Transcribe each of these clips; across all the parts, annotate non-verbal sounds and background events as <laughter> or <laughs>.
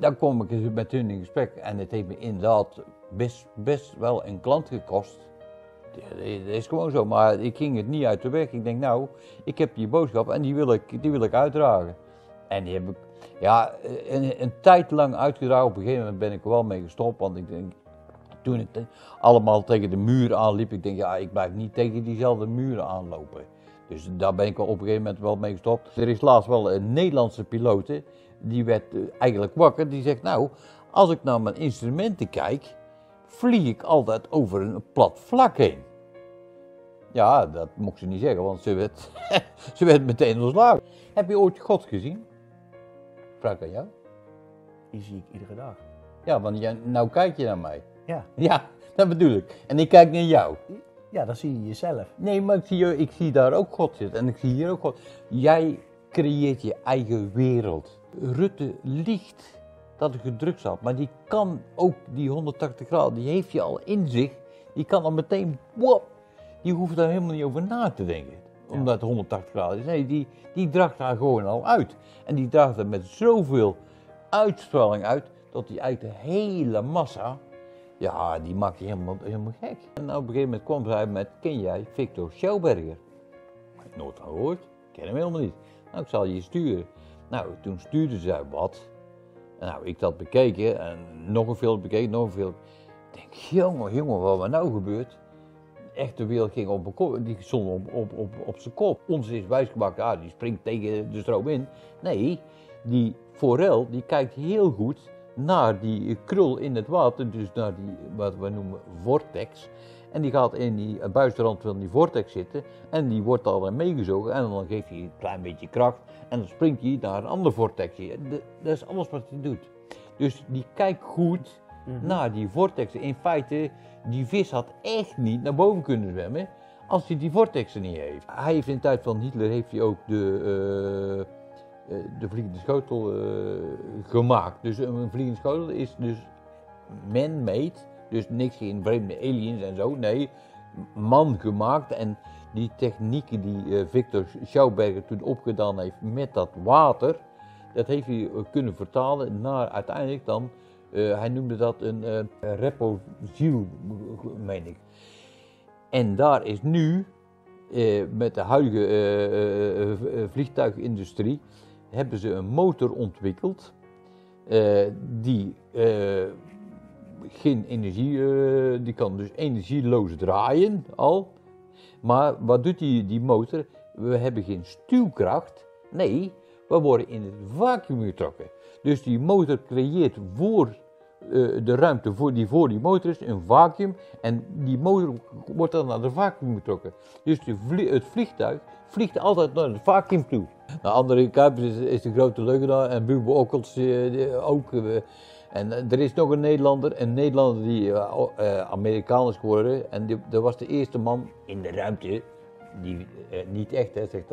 dan kom ik met hun in gesprek. En het heeft me inderdaad best, best wel een klant gekost. Dat is gewoon zo, maar ik ging het niet uit de weg. Ik denk, nou, ik heb die boodschap en die wil ik, die wil ik uitdragen. En die heb ik ja, een, een tijd lang uitgedragen. Op een gegeven moment ben ik er wel mee gestopt, want ik denk, toen het allemaal tegen de muur aanliep, ik denk, ja, ik blijf niet tegen diezelfde muren aanlopen. Dus daar ben ik op een gegeven moment wel mee gestopt. Er is laatst wel een Nederlandse piloot die werd eh, eigenlijk wakker. Die zegt, nou, als ik naar mijn instrumenten kijk, vlieg ik altijd over een plat vlak heen. Ja, dat mocht ze niet zeggen, want ze werd, <laughs> ze werd meteen ontslagen. Heb je ooit God gezien? Vraag aan jou. Die zie ik iedere dag. Ja, want jij, nou kijk je naar mij. Ja. Ja, dat bedoel ik. En ik kijk naar jou. Ja, dan zie je jezelf. Nee, maar ik zie, ik zie daar ook God zitten en ik zie hier ook God. Jij creëert je eigen wereld. Rutte liegt dat ik gedrukt zat, Maar die kan ook die 180 graden, die heeft je al in zich. Die kan dan meteen, wop, die hoeft daar helemaal niet over na te denken. Omdat het 180 graden is. Nee, die, die draagt daar gewoon al uit. En die draagt er met zoveel uitstraling uit, dat die uit de hele massa, ja, die maakt je helemaal, helemaal gek. En op een gegeven moment kwam hij met, ken jij Victor heb Nooit aan gehoord, ken hem helemaal niet. Nou, ik zal je sturen. Nou, toen stuurde zij wat. Nou, ik dat bekeken en nog een film bekeken, nog een film. Ik denk, jongen, jongen, wat er nou gebeurt. Echt, de wereld ging op, die stond op, op, op, op zijn kop. Ons is wijsgemaakt, ah, die springt tegen de stroom in. Nee, die forel, die kijkt heel goed naar die krul in het water, dus naar die, wat we noemen vortex. En die gaat in die eh, buitenrand van die vortex zitten. En die wordt al eh, meegezogen. En dan geeft hij een klein beetje kracht. En dan springt hij naar een ander vortexje. Eh, dat is alles wat hij doet. Dus die kijkt goed mhm. naar die vortexen. In feite, die vis had echt niet naar boven kunnen zwemmen. Als hij die vortexen niet heeft. Hij heeft in de tijd van Hitler heeft hij ook de. de vliegende schotel gemaakt. Dus een vliegende schotel is dus man-made dus niks geen vreemde aliens en zo. Nee, man gemaakt. En die technieken die eh, Victor Schauberger toen opgedaan heeft met dat water, dat heeft hij eh, kunnen vertalen naar uiteindelijk dan, eh, hij noemde dat een uh, repo-ziel, meen ik. En daar is nu, met de huidige vliegtuigindustrie, hebben ze een motor ontwikkeld die geen energie, eh, die kan dus energieloos draaien al. Maar wat doet die, die motor? We hebben geen stuwkracht. Nee, we worden in het vacuüm getrokken. Dus die motor creëert voor eh, de ruimte voor die, voor die motor is een vacuüm. En die motor wordt dan naar de vacuüm getrokken. Dus het vliegtuig vliegt altijd naar het vacuüm toe. Nou, André Kuipers is, is de grote leugenaar en Bubo Okkels eh, ook. En eh, er is nog een Nederlander, een Nederlander die eh, eh, Amerikaan is geworden. En die, dat was de eerste man in de ruimte die, niet echt, hè, zegt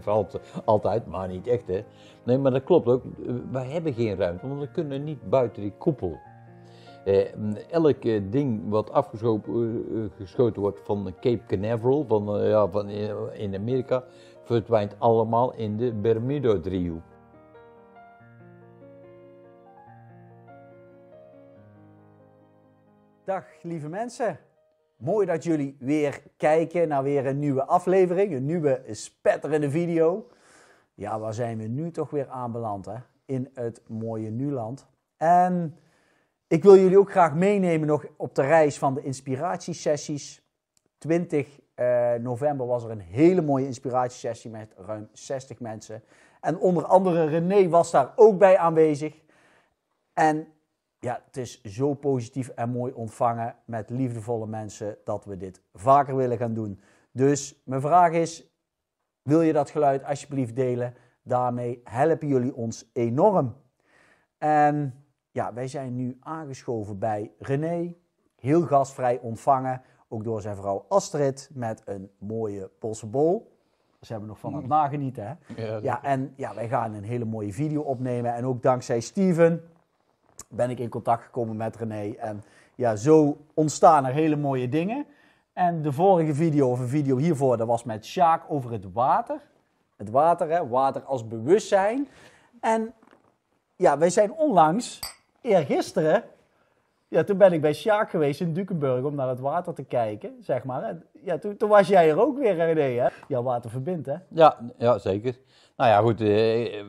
Valt <laughs> altijd, maar niet echt. Hè. Nee, maar dat klopt ook. Wij hebben geen ruimte, want we kunnen niet buiten die koepel. Eh, elk ding wat afgeschoten wordt van Cape Canaveral, van, ja, van in Amerika, verdwijnt allemaal in de Bermuda-driehoek. Dag lieve mensen. Mooi dat jullie weer kijken naar weer een nieuwe aflevering, een nieuwe spetterende video. Ja, waar zijn we nu toch weer aanbeland hè? In het mooie Nuland. En ik wil jullie ook graag meenemen nog op de reis van de inspiratiesessies. 20 eh, november was er een hele mooie inspiratiesessie met ruim 60 mensen. En onder andere René was daar ook bij aanwezig. En ja, het is zo positief en mooi ontvangen met liefdevolle mensen dat we dit vaker willen gaan doen. Dus mijn vraag is: wil je dat geluid alsjeblieft delen? Daarmee helpen jullie ons enorm. En ja, wij zijn nu aangeschoven bij René. Heel gastvrij ontvangen, ook door zijn vrouw Astrid, met een mooie possebol. bol. Ze hebben nog van het mm. nagenieten, hè? Ja, ja, en ja, wij gaan een hele mooie video opnemen. En ook dankzij Steven ben ik in contact gekomen met René. En ja, zo ontstaan er hele mooie dingen. En de vorige video, of een video hiervoor, dat was met Sjaak over het water. Het water, hè? water als bewustzijn. En ja, wij zijn onlangs, eergisteren, ja, toen ben ik bij Sjaak geweest in Dukenburg om naar het water te kijken, zeg maar. Ja, toen, toen was jij er ook weer, René, hè? Ja, water verbindt, hè? Ja, ja zeker. Nou ja, goed, eh, eh,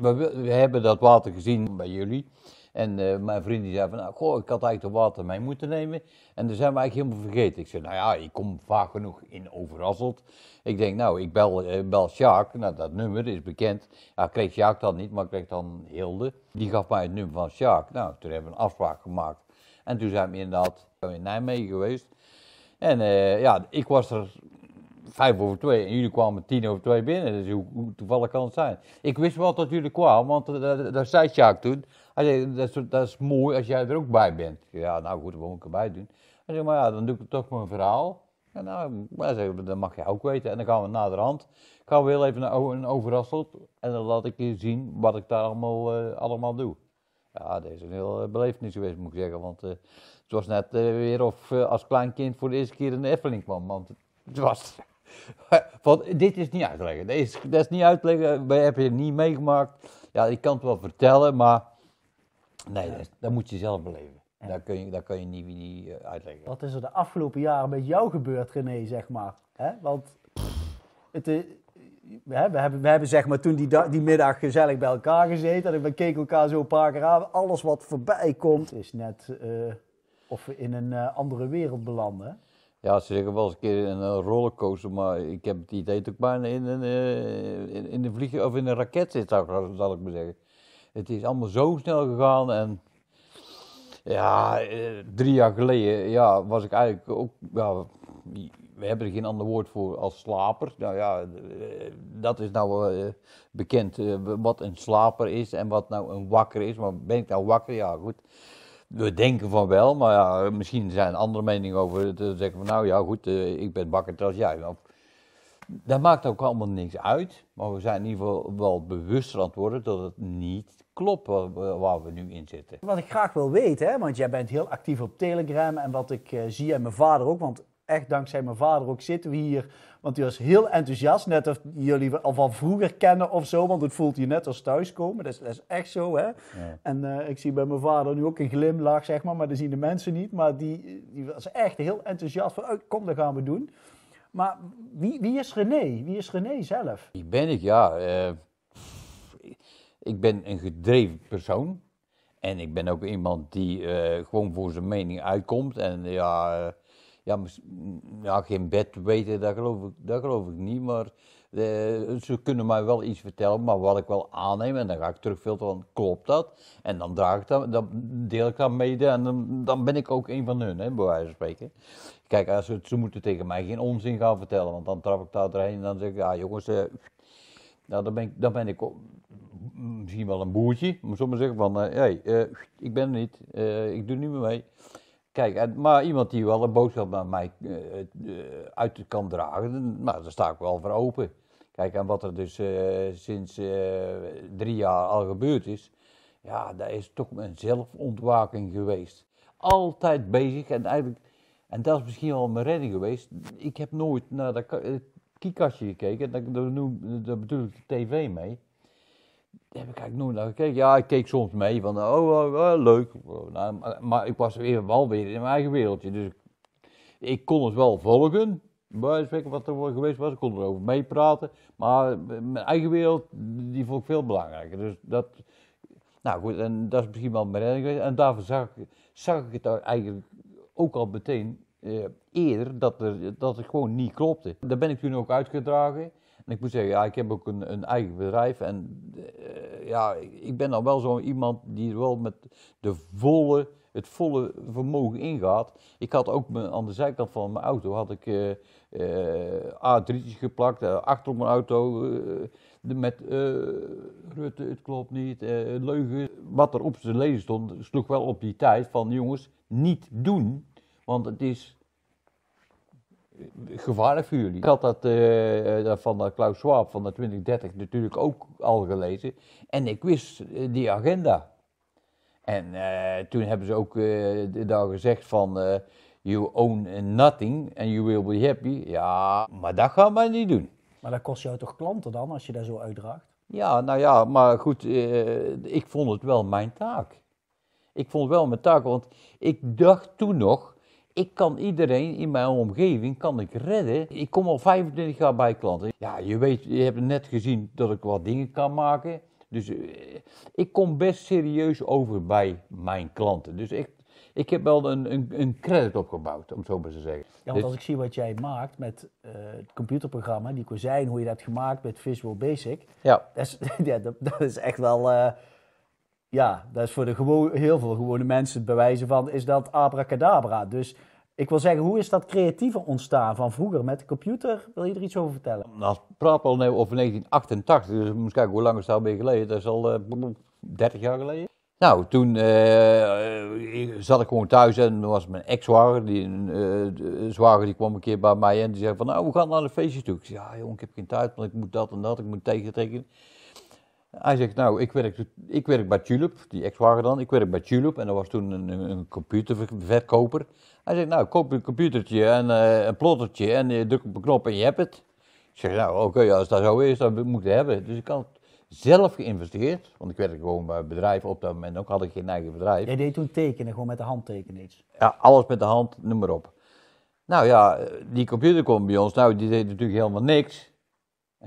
we hebben dat water gezien bij jullie. En eh, mijn vriend die zei van, nou, goh, ik had eigenlijk de water mee moeten nemen. En dan zijn we eigenlijk helemaal vergeten. Ik zei, nou ja, ik kom vaak genoeg in overrasseld. Ik denk, nou, ik bel, uh, bel Sjaak. Nou, dat nummer is bekend. Ja, kreeg Sjaak dan niet, maar ik kreeg dan Hilde. Die gaf mij het nummer van Sjaak. Nou, toen hebben we een afspraak gemaakt. En toen zijn we inderdaad in Nijmegen geweest. En eh, ja, ik was er vijf over twee en jullie kwamen tien over twee binnen. Dus hoe, hoe toevallig kan het zijn? Ik wist wel dat jullie kwamen, want daar zei Sjaak toen. Hij dat is, dat is mooi als jij er ook bij bent. Ja, nou goed, dan moet ik erbij doen. Hij zei, maar ja, dan doe ik toch mijn verhaal. Ja, nou, maar zei, dat mag je ook weten. En dan gaan we naderhand, Ik ga heel even naar een en dan laat ik je zien wat ik daar allemaal, eh, allemaal doe. Ja, deze is een heel eh, belevenis geweest, moet ik zeggen. Want eh, het was net weer of als klein kind voor de eerste keer in de Efteling kwam. Want het was... <laughs> Want dit is niet uitleggen. Dat is, dat is niet uitleggen. We hebben het niet meegemaakt. Ja, ik kan het wel vertellen, maar Nee, dat, moet je zelf beleven. Dat Daar, kun je, daar kun je niet, niet eh, uitleggen. Wat is er de afgelopen jaren met jou gebeurd, René, zeg maar? Want het, we, hebben, we hebben zeg maar toen die, die middag gezellig bij elkaar gezeten. En we keken elkaar zo een paar keer aan. Alles wat voorbij komt is net eh, of we in een eh, andere wereld belanden. Ja, ze zeggen wel eens een keer in een rollercoaster, maar ik heb het idee dat ik bijna in een, in, in een vlieg of in een raket zit, zal ik maar zeggen het is allemaal zo snel gegaan en ja, eh, drie jaar geleden ja, was ik eigenlijk ook, ja, we hebben er geen ander woord voor als slaper. Nou ja, eh, dat is nou eh, bekend wat een slaper is en wat nou een wakker is. Maar ben ik nou wakker? Ja, goed. We denken van wel, maar ja, misschien zijn er andere meningen over. Dan zeggen we, nou ja, goed, ik ben wakker als jij. Nou, dat maakt ook allemaal niks uit. Maar we zijn in ieder geval wel bewust aan het worden dat het niet klopt waar we nu in zitten. Wat ik graag wil weten, hè, want jij bent heel actief op Telegram en wat ik eh, zie en mijn vader ook, want echt dankzij mijn vader ook zitten we hier. Want die was heel enthousiast, net of jullie al van vroeger kennen of zo, want het voelt je net als thuiskomen. Dat is, dat is echt zo, hè. En eh, ik zie bij mijn vader nu ook een glimlach, zeg maar, maar dat zien de mensen niet. Maar die, die was echt heel enthousiast van, oh, kom, dat gaan we doen. Maar wie, wie is René? Wie is René zelf? Wie ben ik? Ja, eh, ik ben een gedreven persoon. En ik ben ook iemand die eh, gewoon voor zijn mening uitkomt. En ja, eh, ja, ja, geen bed weten, dat geloof ik, dat geloof ik niet. Maar ze kunnen mij wel iets vertellen, maar wat ik wel aanneem. En dan ga ik terugfilteren, filteren, klopt dat? En dan, draag ik dat, dan deel ik dat mede en dan, ben ik ook een van hun, hè, bij wijze van spreken. Kijk, als ze, ze moeten tegen mij geen onzin gaan vertellen, want dan trap ik daar doorheen en dan zeg ik, ja jongens, eh, nou, dan, ben ik, dan ben ik misschien wel een boertje, maar sommigen zeggen van, hé, eh, hey, eh, ik ben er niet, ik doe niet meer mee. Kijk, maar iemand die wel een boodschap naar mij uit kan dragen, nou, daar sta ik wel voor open. Kijk, en wat er dus sinds drie jaar al gebeurd is, ja, daar is toch een zelfontwaking geweest. Altijd bezig en eigenlijk en dat is misschien wel mijn redding geweest. Ik heb nooit naar dat kiekastje gekeken. Daar, daar bedoel ik de tv mee. Daar heb ik eigenlijk nooit naar gekeken. Ja, ik keek soms mee van, oh, oh, oh leuk. Oh, nou, maar, ik was weer, wel weer in mijn eigen wereldje. Dus ik, kon het wel volgen. wat er geweest was. Ik kon erover meepraten. Maar eh, mijn eigen wereld, die vond ik veel belangrijker. Dus dat... Nou goed, en dat is misschien wel mijn redding geweest. En daarvoor zag ik het eigenlijk ook al meteen eh, eerder dat, er, dat het gewoon niet klopte. Daar ben ik toen ook uitgedragen. En ik moet zeggen, ja, ik heb ook een, een eigen bedrijf. En eh, ja, ik ben dan wel zo iemand die wel met de volle, het volle vermogen ingaat. Ik had ook aan de zijkant van mijn auto had ik eh, eh a geplakt, achter op mijn auto met Rutte, het klopt niet, uh, leugen. Wat er op zijn lezen stond, sloeg wel op die tijd van jongens, niet doen, want het is gevaarlijk voor jullie. Ik had dat uh, van eh, Klaus Schwab van de 2030 natuurlijk ook al gelezen en ik wist die agenda. En toen hebben ze ook daar gezegd van, you own nothing and you will be happy. Ja, maar dat gaan we niet doen. Maar dat kost jou toch klanten dan, als je dat zo uitdraagt? Ja, nou ja, maar goed, ik vond het wel mijn taak ik vond wel mijn taak, want ik dacht toen nog, ik kan iedereen in mijn omgeving kan ik redden. Ik kom al 25 jaar bij klanten. Ja, je weet, je hebt net gezien dat ik wat dingen kan maken. Dus eh, ik kom best serieus over bij mijn klanten. Dus ik, ik heb wel een, een, een credit opgebouwd, om het zo maar te zeggen. Ja, want als ik zie wat jij maakt met eh, het computerprogramma, die kozijn, hoe je dat hebt gemaakt met Visual Basic. Ja. Dat is, <laughs> ja, dat, is echt wel... Eh, ja, dat is voor de gewoon, heel veel gewone mensen het bewijzen van, is dat abracadabra. Dus ik wil zeggen, hoe is dat creatiever ontstaan van vroeger met de computer? Wil je er iets over vertellen? Nou, praat al over 1988, dus we moet kijken hoe lang is dat alweer geleden. Dat is al uh, eh, 30 jaar geleden. Nou, toen eh, eh, zat ik gewoon thuis en er was mijn ex-zwager, die, uh, zwager die kwam een keer bij mij en die zei van nou, we gaan naar een feestje toe. Ik zei, ja jong, ik heb geen tijd, want ik moet dat en dat, ik moet trekken. Hij zegt, nou, ik werk, ik werk bij Tulip, die ex-wagen dan, ik werk bij Tulip. En dat was toen een, een computerverkoper. Hij zegt, nou, koop een computertje en eh, een plottertje en je eh, drukt op een knop en je hebt het. Ik zeg, nou, oké, als dat zo is, dan moet ik het hebben. Dus ik had zelf geïnvesteerd, want ik werkte gewoon bij een bedrijf op dat moment, ook had ik geen eigen bedrijf. Jij deed toen tekenen, gewoon met de hand tekenen iets? Ja, alles met de hand, noem maar op. Nou ja, die computer kwam bij ons, nou, die deed natuurlijk helemaal niks.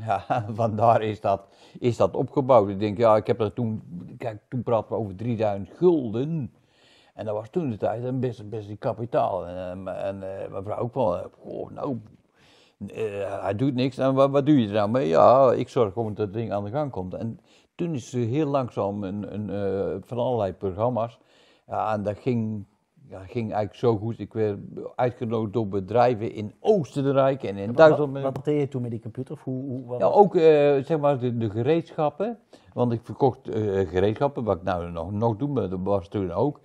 Ja, <laughs> vandaar is dat, is dat opgebouwd. Ik denk, ja, ik heb dat toen, kijk, toen praten we over 3000 gulden. En dat was toen de tijd een best, best kapitaal. En, eh, en eh, mijn ook van oh, nou, eh, hij doet niks, en wat, wat doe je er nou mee? Ja, ik zorg om dat het ding aan de gang komt. En toen is ze heel langzaam een, een, van allerlei programma's. Ja, en dat ging ja, ging eigenlijk zo goed. Ik werd uitgenodigd door bedrijven in Oostenrijk en in Duitsland. Wat, wat deed je toen met die computer? Of hoe, hoe ja, ook eh, zeg maar de, de, gereedschappen. Want ik verkocht eh, gereedschappen, wat ik nou nog, nog doe, maar dat was toen ook.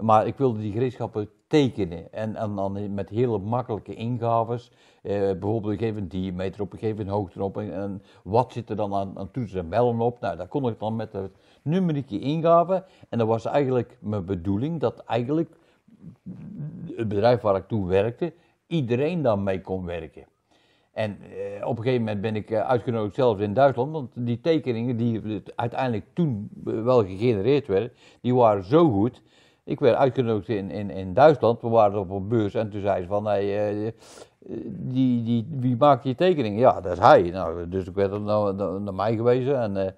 Maar ik wilde die gereedschappen tekenen. En, en dan met hele makkelijke ingaves. Eh, bijvoorbeeld, ik geef een diameter op, ik geef een hoogte op. En, wat zit er dan aan, aan toetsen en bellen op? Nou, daar kon ik dan met het numerieke ingave. En dat was eigenlijk mijn bedoeling, dat eigenlijk het bedrijf waar ik toen werkte, iedereen dan mee kon werken. En eh, op een gegeven moment ben ik eh, uitgenodigd zelfs in Duitsland, want die tekeningen die uiteindelijk toen eh, wel gegenereerd werden, die waren zo goed. Ik werd uitgenodigd in, in, in Duitsland, we waren op een beurs en toen zei ze van, hey, eh, die, die, wie maakt je tekeningen? Ja, dat is hij. Nou, dus ik werd dan naar, naar mij gewezen en... Eh,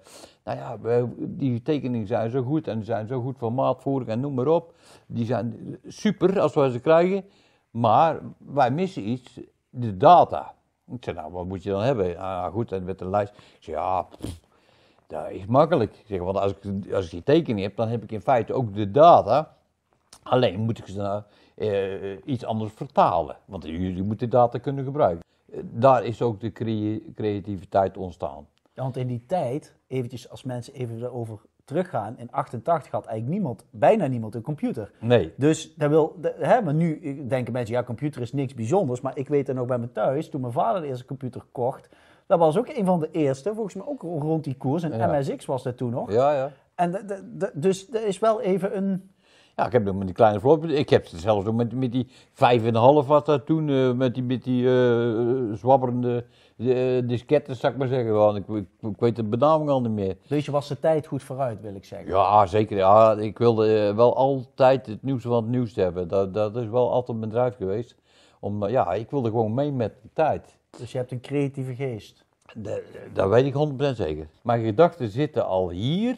nou ja, die tekeningen zijn zo goed en zijn zo goed maatvoering en noem maar op. Die zijn super als we ze krijgen. Maar wij missen iets, de data. Ik zei, nou, wat moet je dan hebben? Ah, goed, en met de lijst. Ik zei, ja, dat is makkelijk. zeg, want als ik, als ik die tekening heb, dan heb ik in feite ook de data. Alleen moet ik ze nou, eh, iets anders vertalen. Want jullie moeten data kunnen gebruiken. Eh, daar is ook de creativiteit ontstaan. Want in die tijd, eventjes als mensen even erover teruggaan, in 88 had eigenlijk niemand, bijna niemand een computer. Nee. Dus daar wil, hè, maar nu eh, denken mensen, ja, computer is niks bijzonders. Maar ik weet dan ook bij me thuis, toen mijn vader de eerste computer kocht, dat was ook een van de eerste, volgens mij ook rond die koers. En MSX was dat toen nog. Ja, ja. En dus er is wel even een. Ja, ik heb nog met die kleine floppy. Ik heb het zelfs nog met, met die 5,5 wat dat toen, eh, met die, met die uh, zwabberende de, eh, disketten, zou ik maar zeggen. Want ik, ik, weet de benaming al niet meer. Dus je was de tijd goed vooruit, wil ik zeggen. Ja, zeker. ik wilde eh, wel altijd het nieuws van het nieuws hebben. Dat, dat is wel altijd mijn drijf geweest. Om, eh, ja, ik wilde gewoon mee met de tijd. Dus je hebt een creatieve geest? Dat, dat weet ik 100% zeker. Mijn gedachten zitten al hier.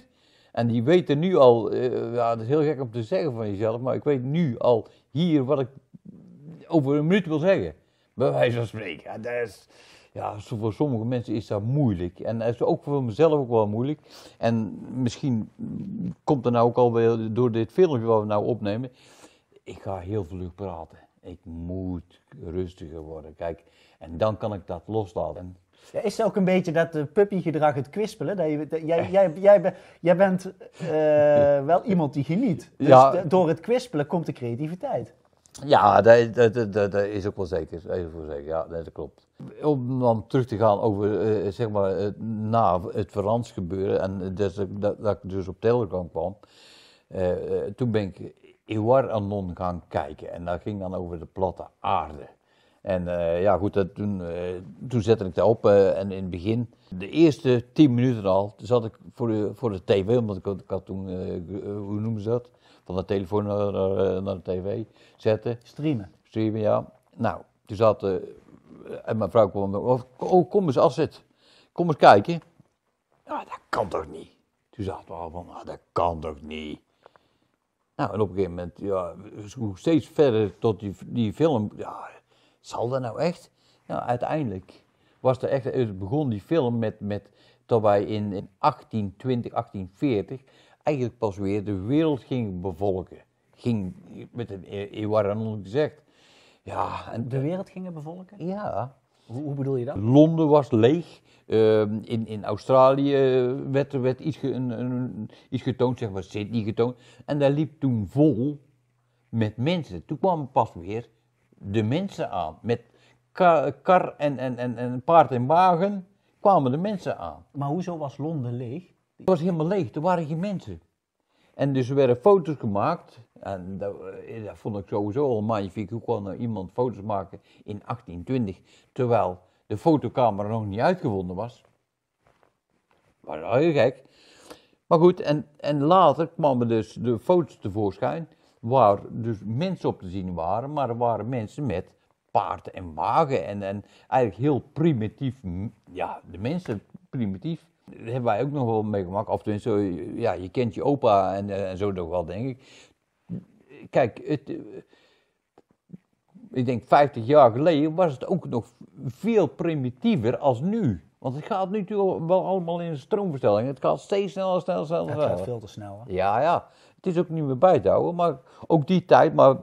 En die weten nu al, uh, ja, dat is heel gek om te zeggen van jezelf, maar ik weet nu al hier wat ik over een minuut wil zeggen. Bij wijze van spreken. dat is, ja, voor sommige mensen is dat moeilijk. En dat is ook voor mezelf ook wel moeilijk. En misschien komt er nou ook alweer door dit filmpje wat we nou opnemen. Ik ga heel vlug praten. Ik moet rustiger worden. Kijk, en dan kan ik dat loslaten. Ja, is het ook een beetje dat eh, puppygedrag, het kwispelen? Dat je, jij, jij, jij, jij bent eh, <laughs> wel iemand die geniet. Dus door het kwispelen komt de creativiteit. Ja, dat, dat, dat, dat is ook wel zeker. even voor ook zeker. Ja, dat klopt. Om dan terug te gaan over eh, eh, zeg maar, het, eh, na het Verans gebeuren en dat, dat, ik dus op Telegram kwam, toen ben ik Iwar Anon gaan kijken en dat ging dan over de platte aarde. En ja, goed, dat, toen, toen zette ik dat op en in het begin, de eerste tien minuten al, zat ik voor de, voor de tv, omdat ik, had toen, hoe noemen ze dat? Van de telefoon naar, naar, naar de tv zetten. Streamen. Streamen, ja. Nou, toen zat en mijn vrouw kwam over. Oh, kom eens, Asset. Kom eens kijken. Nou, dat kan toch niet? Toen zaten we al van, nou, dat kan toch niet? Nou, en op een gegeven moment, ja, steeds verder tot die, die film. Ja, zal dat nou echt? Nou, uiteindelijk was er echt, het begon die film met, met dat wij in, in 1820, 1840 eigenlijk pas weer de wereld gingen bevolken. Ging, met een Iwaran e-, e-, e-, gezegd, ja, en de eh, wereld gingen bevolken? Ja. Hoe, bedoel je dat? Londen was leeg. Ehm, in, in Australië werd, werd iets, ge, een, getoond, zeg maar Sydney getoond. En daar liep toen vol met mensen. Toen kwamen pas weer de mensen aan. Met kar, en, en, en, en paard en wagen kwamen de mensen aan. Maar hoezo was Londen leeg? Het was helemaal leeg, er waren geen mensen. En dus werden foto's gemaakt en eh, dat, vond ik sowieso al magnifiek. Hoe kon er iemand foto's maken in 1820, terwijl de fotocamera nog niet uitgevonden was? Was heel gek. Maar goed, en, en later kwamen dus de foto's tevoorschijn, waar dus mensen op te zien waren, maar er waren mensen met paarden en wagen en, eigenlijk heel primitief, ja, de mensen primitief. dat hebben wij ook nog wel meegemaakt. Of tenminste, ja, je kent je opa en, eh, en zo nog wel, denk ik kijk, het, eh, ik denk 50 jaar geleden was het ook nog veel primitiever als nu. Want het gaat nu wel allemaal in stroomverstelling. Het gaat steeds sneller, sneller, sneller. Het gaat veel te snel. Hè? Ja, ja. Het is ook niet meer bij te houden. Maar ook die tijd, maar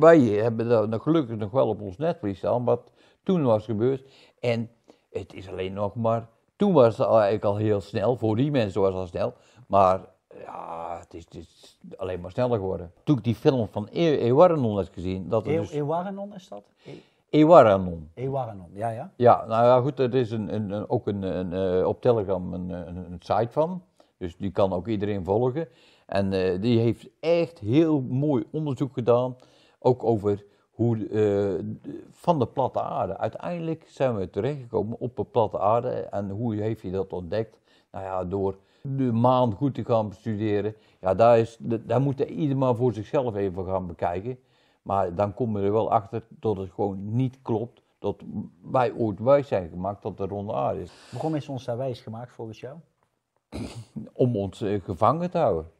wij hebben dat gelukkig nog wel op ons netvlies staan. Wat toen was gebeurd. En het is alleen nog maar. Toen was het eigenlijk al heel snel. Voor die mensen was het al snel. Maar ja, het is, alleen maar sneller geworden. Toen ik die film van e- Ewaranon had gezien. Dat e dus... is dat? E- Ewaranon Ewaranon ja, ja. Ja, nou ja, goed, er is een, een ook een, een, eh, op Telegram een, een, site van. Dus die kan ook iedereen volgen. En eh, die heeft echt heel mooi onderzoek gedaan. Ook over hoe eh, van de platte aarde. Uiteindelijk zijn we terechtgekomen op de platte aarde. En hoe heeft hij dat ontdekt? Nou ja, door de maand goed te gaan bestuderen. Ja, daar, is, daar moet ieder maar voor zichzelf even gaan bekijken. Maar dan kom je er wel achter dat het gewoon niet klopt dat wij ooit wijs zijn gemaakt dat de ronde aarde is. Waarom is ons daar wijs gemaakt volgens jou? <clears throat> Om ons eh, gevangen te houden.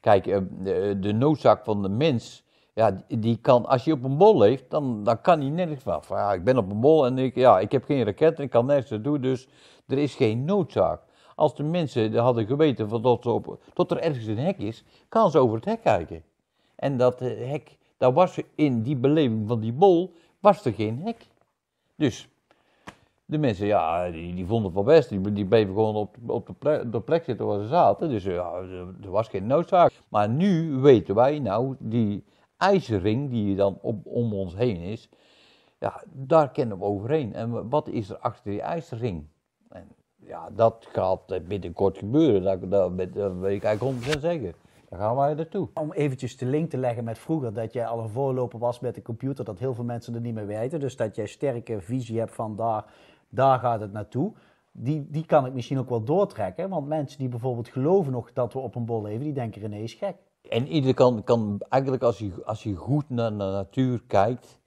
Kijk, eh, eh, de, noodzaak van de mens, ja, die kan, als je op een bol leeft, dan, dan kan hij nergens vanaf. Ja, ik ben op een bol en ik, ja, ik heb geen raket en ik kan nergens doen, dus er is geen noodzaak. Als de mensen hadden geweten van tot, er ergens een hek is, kan ze over het hek kijken. En dat eh, hek, daar was in die beleving van die bol, was er geen hek. Dus de mensen, ja, die, die vonden het wel best. Die, die bleven gewoon op, op de, plek, plek zitten waar ze zaten. Dus eh, ja, er was geen noodzaak. Maar nu weten wij, nou, die ijzerring die dan op, om ons heen is, ja, daar kennen we overheen. En wat is er achter die ijzerring? En ja, dat gaat binnenkort gebeuren. Dat, dat, dat, dat weet ik eigenlijk 100% zeggen. Daar gaan wij naartoe. Om eventjes de link te leggen met vroeger, dat jij al een voorloper was met de computer, dat heel veel mensen er niet meer weten. Dus dat jij sterke visie hebt van daar, gaat het naartoe. Die, die kan ik misschien ook wel doortrekken. Want mensen die bijvoorbeeld geloven nog dat we op een bol leven, die denken ineens is gek. En ieder kan, kan eigenlijk als je, als je goed naar de natuur kijkt,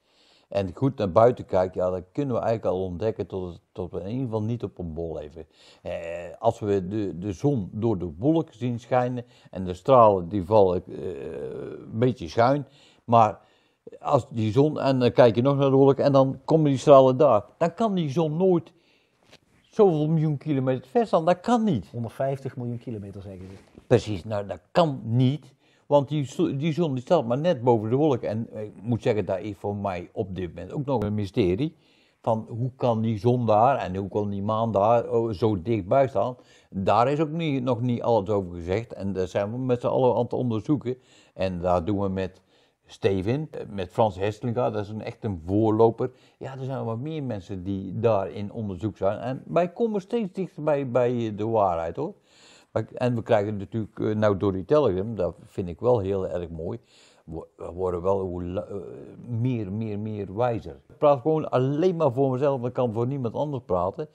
en goed naar buiten kijkt, ja, dan kunnen we eigenlijk al ontdekken tot, tot we in ieder geval niet op een bol leven. Eh, als we de, de zon door de bolken zien schijnen en de stralen die vallen eh, een beetje schuin, maar als die zon, en dan kijk je nog naar de wolk en dan komen die stralen daar, dan kan die zon nooit zoveel miljoen kilometer ver staan. Dat kan niet. 150 miljoen kilometer zeggen ze. Precies, nou dat kan niet. Want die, die zon die staat maar net boven de wolk. En eh, ik moet zeggen, dat is voor mij op dit moment ook nog een mysterie. Van hoe kan die zon daar en hoe kan die maan daar oh, zo dichtbij staan? Daar is ook niet, nog niet alles over gezegd. En daar zijn we met z'n allen aan het onderzoeken. En daar doen we met Steven, met Frans Hestlinga. dat is een, echt een voorloper. Ja, er zijn wat meer mensen die daar in onderzoek zijn. En wij komen steeds dichter bij de waarheid hoor. En we krijgen natuurlijk, eh, nou door die Telegram, dat vind ik wel heel erg mooi, we worden wel hoe, eh, meer, meer, meer wijzer. Ik praat gewoon alleen maar voor mezelf, ik kan voor niemand anders praten.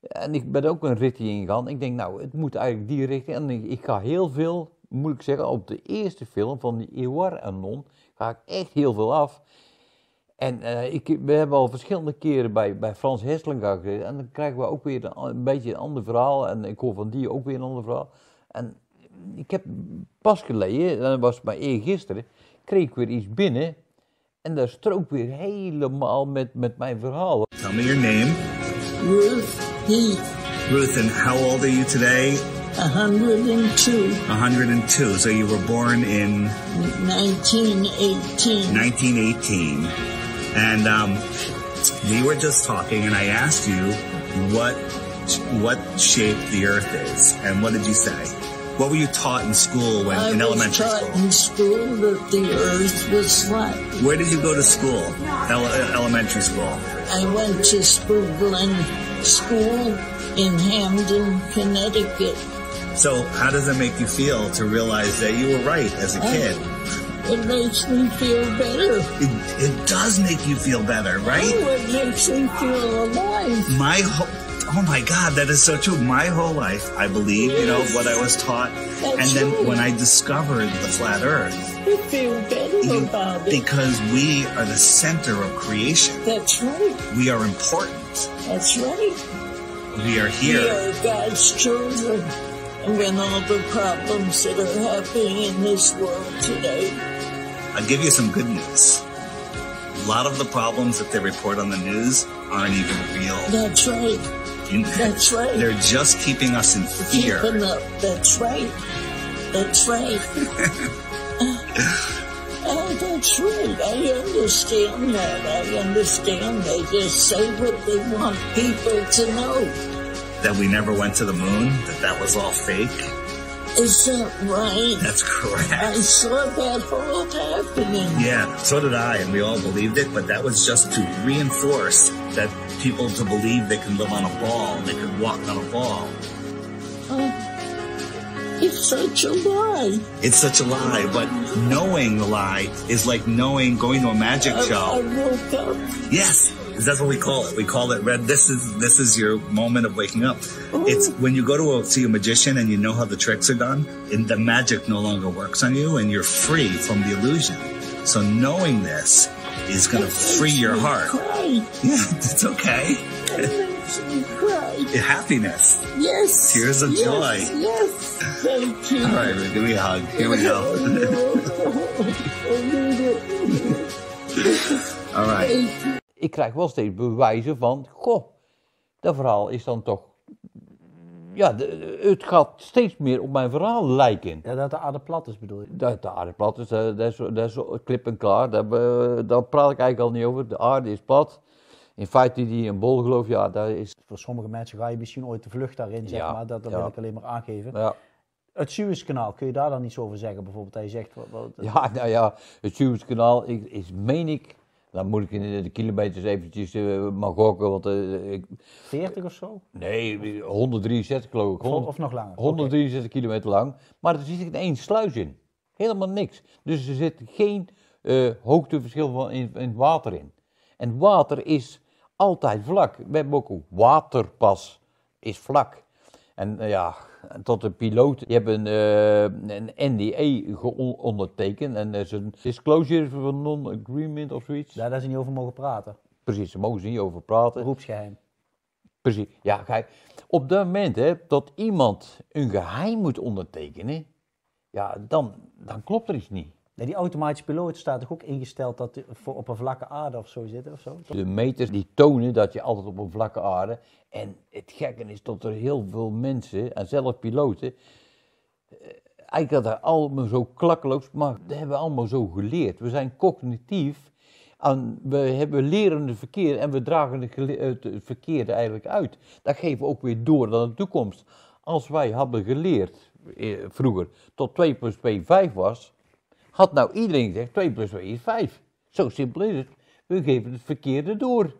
En ik ben ook een richting ingegaan. Ik denk, nou, het moet eigenlijk die richting. En ik, ga heel veel, moet ik zeggen, op de eerste film van die Iwar Anon ga ik echt heel veel af. En uh, we hebben al verschillende keren bij, bij Frans Heslinga gezeten. En dan krijgen we ook weer een, beetje een ander verhaal. En ik hoor van die ook weer een ander verhaal. En ik heb pas geleden, dat was maar eergisteren, kreeg ik weer iets binnen. En dat strook weer helemaal met, met mijn verhaal. Tell me your name. Ruth Heath. Ruth, and how old are you today? 102. 102. So you were born in 1918. 1918. And um, we were just talking, and I asked you what what shape the Earth is, and what did you say? What were you taught in school when I in elementary taught school? in school that the Earth was flat. Where did you go to school? Ele- uh, elementary school. I went to Spruglin School in Hamden, Connecticut. So, how does it make you feel to realize that you were right as a kid? It makes me feel better. It, it does make you feel better, right? Oh, it makes me feel alive. My whole. Oh my God, that is so true. My whole life, I believe, yes. you know, what I was taught. That's and then true. when I discovered the flat earth, you feel better you, about it. Because we are the center of creation. That's right. We are important. That's right. We are here. We are God's children and when all the problems that are happening in this world today I'll give you some good news. A lot of the problems that they report on the news aren't even real. That's right. That's right. They're just keeping us in fear. Keeping up. That's right. That's right. oh, <laughs> that's right. I understand that. I understand. They just say what they want people to know. That we never went to the moon, that that was all fake. Is that right? That's correct. I saw that whole happening. Yeah, so did I, and we all believed it, but that was just to reinforce that people to believe they can live on a ball, they can walk on a ball. Oh, it's such a lie. It's such a lie, but knowing the lie is like knowing going to a magic show. I woke up. Yes, that's what we call it. We call it red. This is this is your moment of waking up. Ooh. It's when you go to a, see a magician and you know how the tricks are done, and the magic no longer works on you, and you're free from the illusion. So knowing this is going to free your heart. Cry. <laughs> Yeah, it's okay. It Happiness. Yes. Tears of yes, joy. Yes. Thank you. All right, give me a hug. Here we go. <laughs> <laughs> All right. ik krijg wel steeds bewijzen van, goh, dat verhaal is dan toch ja, het gaat steeds meer op mijn verhaal lijken. Ja, dat de aarde plat is bedoel je? Dat de aarde plat is, eh, dat is, dat klip en klaar. Daar, daar praat ik eigenlijk al niet over. De aarde is plat. In feite die een bol geloof, ja, daar is... Voor sommige mensen ga je misschien ooit de vlucht daarin, zeg maar. Dat, dat wil ik alleen maar aangeven. Ja. Het Suezkanaal, kun je daar dan iets over zeggen bijvoorbeeld? Dat je zegt... Ja, nou ja, het Suezkanaal is, is, meen ik, dan moet ik in de kilometers eventjes uh, gokken. Want, eh, ik, 40 of zo? Nee, 163 geloof ik. of nog langer? 163 kilometer lang. Maar er zit één sluis in. Helemaal niks. Dus er zit geen eh, hoogteverschil van in, in, water in. En water is altijd vlak. We hebben ook waterpas is vlak. En ja, tot de piloot. je hebt eh, een, een NDA ondertekend. En er is een disclosure van non-agreement of zoiets. Ja, daar ze niet over mogen praten. Precies, daar mogen ze niet over praten. Beroepsgeheim. Precies, ja, Op dat moment hè, dat iemand een geheim moet ondertekenen, ja, dan, dan klopt er iets niet. die automatische piloot staat toch ook ingesteld dat voor op een vlakke aarde of zo zit of zo? De meters die tonen dat je altijd op een vlakke aarde en het gekke is dat er heel veel mensen, en zelf piloten, eh, eigenlijk dat allemaal zo klakkeloos, maar dat hebben we allemaal zo geleerd. We zijn cognitief, en we hebben leren het verkeer en we dragen het verkeerde eigenlijk uit. Dat geven we ook weer door naar de toekomst. Als wij hadden geleerd eh, vroeger tot 2 plus 2 5 was, had nou iedereen gezegd 2 plus 2 is 5. Zo simpel is het. We geven het verkeerde door.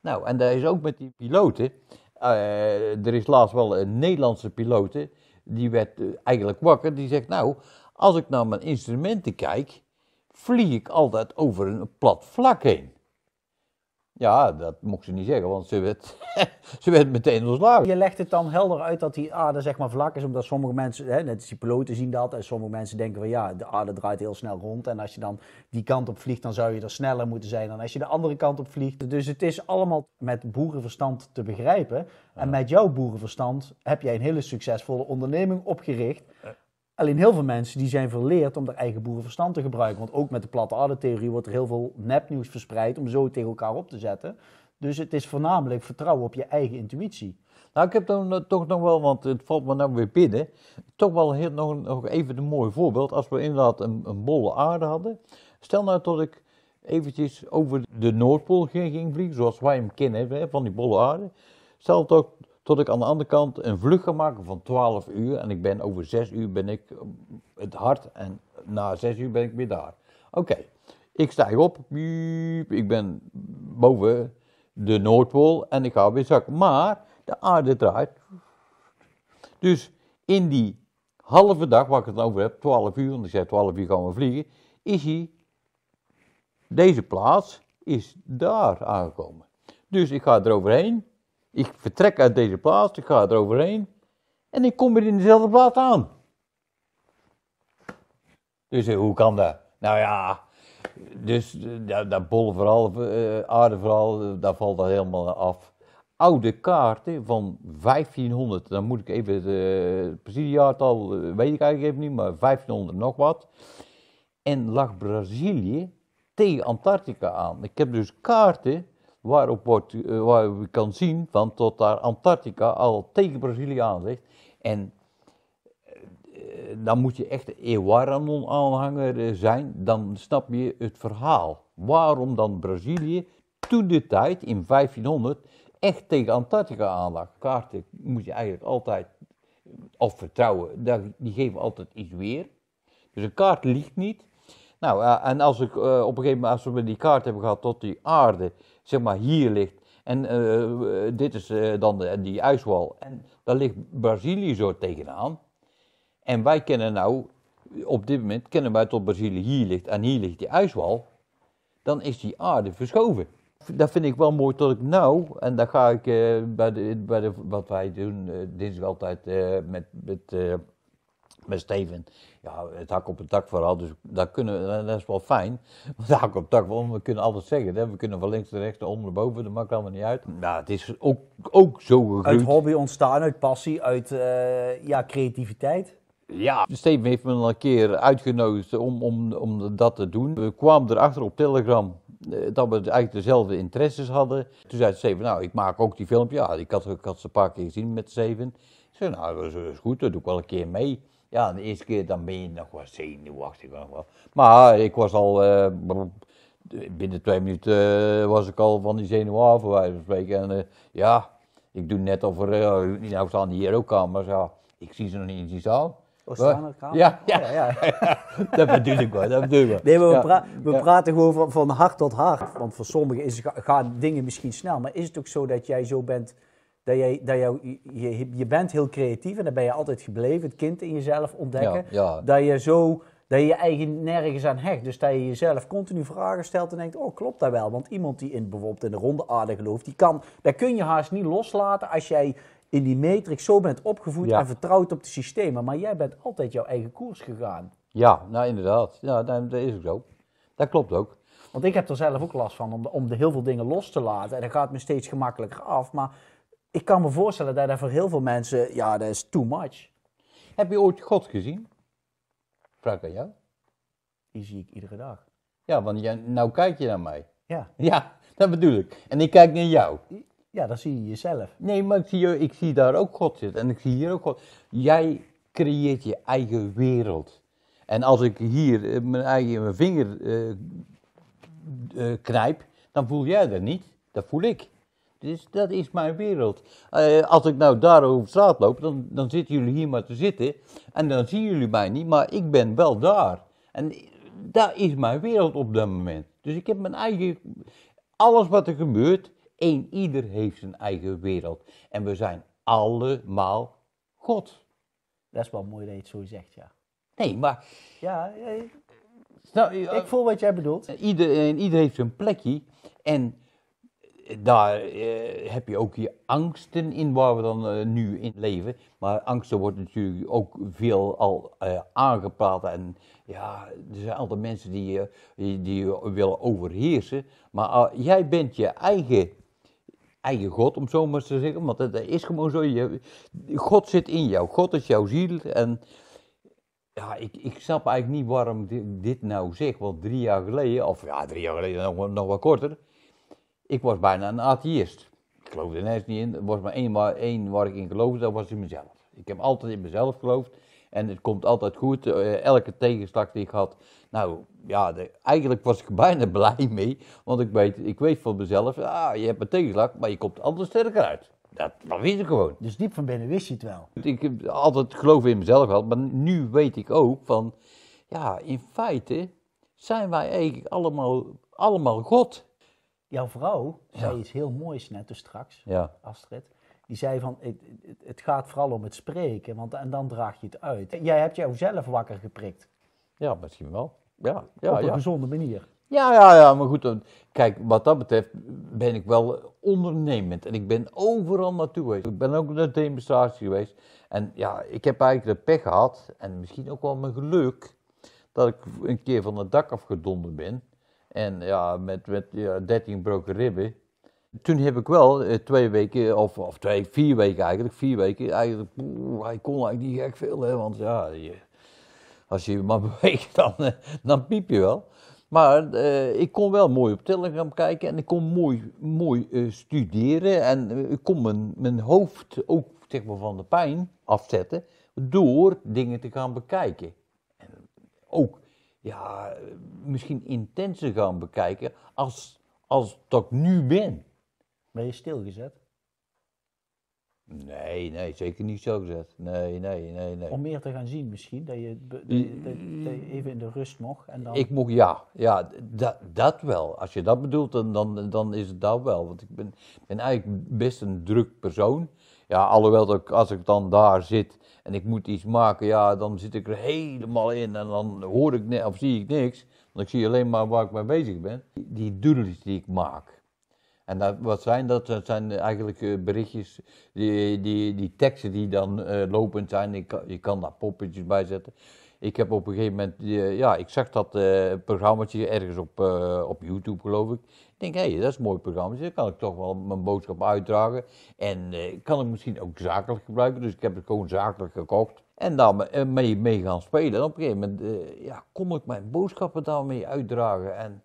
Nou, en daar is ook met die piloten. Eh, er is laatst wel een Nederlandse piloot, die werd eh, eigenlijk wakker. Die zegt, nou, als ik naar mijn instrumenten kijk, vlieg ik altijd over een plat vlak heen. Ja, dat mocht ze niet zeggen, want ze werd, <laughs> ze werd meteen ontslagen. Je legt het dan helder uit dat die aarde zeg maar vlak is, omdat sommige mensen, hè, net als die piloten zien dat, en sommige mensen denken van ja, de aarde draait heel snel rond en als je dan die kant op vliegt, dan zou je er sneller moeten zijn dan als je de andere kant op vliegt. Dus het is allemaal met boerenverstand te begrijpen. En met jouw boerenverstand heb jij een hele succesvolle onderneming opgericht, Alleen heel veel mensen die zijn verleerd om haar eigen boerenverstand te gebruiken. Want ook met de platte aarde-theorie wordt er heel veel nepnieuws verspreid om zo tegen elkaar op te zetten. Dus het is voornamelijk vertrouwen op je eigen intuïtie. Nou, ik heb dan eh, toch nog wel, want het valt me nou weer binnen, toch wel heel, nog, nog even een mooi voorbeeld. Als we inderdaad een, een bolle aarde hadden. Stel nou dat ik eventjes over de Noordpool ging, ging vliegen, zoals wij hem kennen van die bolle aarde. Stel dat ik tot ik aan de andere kant een vlucht ga maken van 12 uur. En ik ben over 6 uur ben ik um, het hart. En na 6 uur ben ik weer daar. Oké, ik stijg op. Ik ben boven de Noordpool. En ik ga weer zakken. Maar de aarde draait. Dus in die halve dag waar ik het over heb, 12 uur, want ik zei 12 uur gaan we vliegen, is hij, deze plaats is daar aangekomen. Dus ik ga eroverheen. Ik vertrek uit deze plaats, ik ga er overheen en ik kom weer in dezelfde plaats aan. Dus eh, hoe kan dat? Nou ja, dus eh, dat, dat bol vooral, eh, aarde vooral, daar valt dat helemaal af. Oude kaarten van 1500, dan moet ik even het precieze jaartal, weet ik eigenlijk even niet, maar 1500 nog wat. En lag Brazilië tegen Antarctica aan. Ik heb dus kaarten waarop wordt, eh, waar we kan zien van tot daar Antarctica al tegen Brazilië aan En eh, eh, dan moet je echt Ewaran-aanhanger zijn, dan snap je het verhaal. Waarom dan Brazilië toen de tijd, in 1500, echt tegen Antarctica aanlag. Kaarten moet je eigenlijk altijd of vertrouwen, die geven altijd iets weer. Dus een kaart ligt niet. Nou, en als ik op een gegeven moment, als we die kaart hebben gehad tot die aarde, zeg maar hier ligt. En eh, eh, dit is eh, dan de, die ijswal. En daar ligt Brazilië zo tegenaan. En wij kennen nou, op dit moment kennen wij tot Brazilië hier ligt en hier ligt die ijswal. Dan is die aarde verschoven. Dat vind ik wel mooi dat ik nou, en daar ga ik bij, de, bij de, wat wij doen, dit is altijd met, met, met Steven ja het hak op het tak vooral, dus dat, kunnen, dat is wel fijn. <laughs> het hak op het dak, we kunnen alles zeggen. Hè? We kunnen van links naar rechts, naar onder naar boven, dat maakt allemaal niet uit. Nou, het is ook, ook zo gegroeid. Uit hobby ontstaan, uit passie, uit uh, ja, creativiteit. Ja, Steven heeft me al een keer uitgenodigd om, om, om dat te doen. We kwamen erachter op Telegram eh, dat we eigenlijk dezelfde interesses hadden. Toen zei Steven, nou, ik maak ook die filmpje. Ja, ik had, ik had ze een paar keer gezien met Steven. Ik zei, nou, dat is, goed, dat doe ik wel een keer mee. Ja, de eerste keer dan ben je nog wel zenuwachtig. Maar ik was al, eh, binnen twee minuten eh, was ik al van die zenuw af, spreken. En eh, ja, ik doe net of er, nou staan hier ook kamers, ja, ik zie ze nog niet in die zaal. Oh, oh Ja, ja. ja, <laughs> dat bedoel ik wel, dat bedoel ik wel. we, we praten gewoon van, hart tot hart. Want voor sommigen gaan dingen misschien snel, maar is het ook zo dat jij zo bent dat jij, dat jou, je, je bent heel creatief en daar ben je altijd gebleven. Het kind in jezelf ontdekken. dat je zo dat je eigen nergens aan hecht. Dus dat je jezelf continu vragen stelt en denkt, oh klopt dat wel? Want iemand die in, bijvoorbeeld in de ronde aarde gelooft, die kan, dat kun je haast niet loslaten als jij in die matrix zo bent opgevoed en vertrouwd op de systemen. Maar jij bent altijd jouw eigen koers gegaan. Ja, nou inderdaad. Ja, nou, dat is ook zo. Dat klopt ook. Want ik heb er zelf ook last van om, om de heel veel dingen los te laten. En dat gaat me steeds gemakkelijker af. Maar ik kan me voorstellen dat daar voor heel veel mensen, ja, dat is too much. Heb je ooit God gezien? Vraag aan jou. Die zie ik iedere dag. Ja, want jij, nou kijk je naar mij. Ja. Ja, dat bedoel ik. En ik kijk naar jou. Ja, dan zie je jezelf. Nee, maar ik zie, ik zie daar ook God zitten. En ik zie hier ook God. Jij creëert je eigen wereld. En als ik hier eh, mijn eigen mijn vinger eh, eh, knijp, dan voel jij dat niet. Dat voel ik. Dus dat is mijn wereld. Eh, als ik nou daar over straat loop, dan, dan zitten jullie hier maar te zitten. En dan zien jullie mij niet, maar ik ben wel daar. En dat is mijn wereld op dat moment. Dus ik heb mijn eigen. Alles wat er gebeurt, een ieder heeft zijn eigen wereld. En we zijn allemaal God. Dat is wel mooi dat je het zo zegt, ja. Nee, maar. Ja, eh, Nou, ik voel wat jij bedoelt. en ieder heeft zijn plekje. En daar eh, heb je ook je angsten in waar we dan eh, nu in leven. Maar angsten worden natuurlijk ook veel al eh, aangepraat. En ja, er zijn altijd mensen die, eh, die, willen overheersen. Maar eh, jij bent je eigen, eigen God, om zo maar te zeggen. Want dat is gewoon zo. Je, God zit in jou. God is jouw ziel. En ja, ik, ik snap eigenlijk niet waarom dit, dit nou zeg. Want drie jaar geleden, of ja, drie jaar geleden nog, nog wat korter ik was bijna een atheïst. Ik geloofde er niet in. Er was maar één, één waar ik in geloofde, dat was in mezelf. Ik heb altijd in mezelf geloofd. En het komt altijd goed. Eh, elke tegenslag die ik had. Nou ja, eigenlijk was ik <laughs> bijna blij mee. Want ik weet, ik weet van mezelf. Ah, je hebt een tegenslag, maar je komt anders sterker uit. Dat, dat wist ik gewoon. Dus diep van binnen wist je het wel. Ik heb altijd geloof in mezelf gehad. Maar nu weet ik ook van. Ja, in feite zijn wij eigenlijk allemaal, allemaal God. Jouw vrouw zij is heel mooi net dus straks, Astrid. Die zei van, het, gaat vooral om het spreken, want en dan draag je het uit. Jij hebt jouzelf wakker geprikt. Ja, misschien wel. Ja, ja, Op een gezonde manier. Ja, ja, ja, maar goed, kijk, wat dat betreft ben ik wel ondernemend. En ik ben overal naartoe geweest. Ik ben ook naar demonstraties geweest. En ja, ik heb eigenlijk de pech gehad, en misschien ook wel mijn geluk, dat ik een keer van het dak afgedonden ben en ja, met, met ja, 13 broken ribben. Toen heb ik wel eh, twee weken, of, of twee, vier weken eigenlijk, vier weken, eigenlijk, Ik kon eigenlijk niet gek veel, hè, want ja, je, als je maar <laughs> beweegt, dan, eh, dan piep je wel. Maar eh, ik kon wel mooi op Telegram kijken en ik kon mooi, mooi studeren. En ik kon mijn, mijn hoofd ook zeg van de pijn afzetten door dingen te gaan bekijken. En ook ja, misschien intenser gaan bekijken als, als dat ik nu ben. Ben je stilgezet? Nee, nee, zeker niet stilgezet Nee, nee, nee, nee. Om meer te gaan zien misschien, dat je, dat mm. even in de rust mocht en dan... Ik mocht, ja, ja dat, dat wel. Als je dat bedoelt, dan, dan, dan is het dat wel. Want ik ben, ben eigenlijk best een druk persoon. Ja, alhoewel dat als ik dan daar zit en ik moet iets maken, ja, dan zit ik er helemaal in en dan hoor ik of zie ik niks. Want ik zie alleen maar waar ik mee bezig ben. Die doodles die ik maak. En dat, wat zijn dat? Dat zijn eigenlijk eh, berichtjes, die, die, die teksten die dan eh, lopend zijn. Ik, je kan daar poppetjes bij zetten. Ik heb op een gegeven moment, eh, ja, ik zag dat uh, programmaatje ergens op, op YouTube geloof ik denk, hé, hey, dat is een mooi programma. Dus dan kan ik toch wel mijn boodschap uitdragen. En eh, kan ik misschien ook zakelijk gebruiken. Dus ik heb het gewoon zakelijk gekocht. En daarmee eh, mee, gaan spelen. En op een gegeven moment uh, ja, kon ik mijn boodschappen daarmee uitdragen. En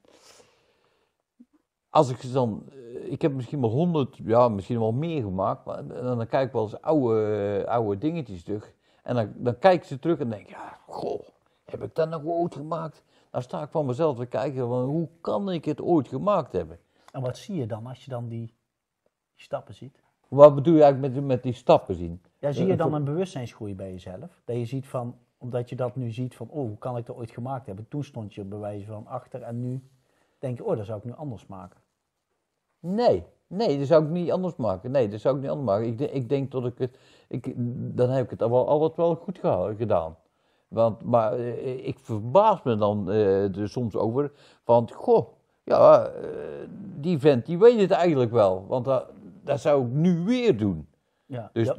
als ik ze dan. Ik heb misschien wel honderd, ja, misschien wel meer gemaakt. Maar dan kijk ik wel eens oude, oude dingetjes terug. En dan, dan kijk ik ze terug en denk, ja, goh, heb ik dat nog ooit gemaakt? dan sta ik van mezelf te kijken, van, hoe kan ik het ooit gemaakt hebben? En wat zie je dan als je dan die, die stappen ziet? Wat bedoel je eigenlijk met, met die stappen zien? Ja, zie je eh, dan een bewustzijnsgroei bij jezelf? Dat je ziet van, omdat je dat nu ziet van, oh, hoe kan ik dat ooit gemaakt hebben? Toen stond je op bewijs van achter en nu denk je, oh, dat zou ik nu anders maken. Nee, nee, dat zou ik niet anders maken. Nee, dat zou ik niet anders maken. Ik, ik denk dat ik het, ik, dan heb ik het al, al wel goed gedaan. Want, maar eh, eh, ik verbaas me dan eh, er soms over Want, goh, ja, die vent die weet het eigenlijk wel. Want dat, zou ik nu weer doen. Ja, dus,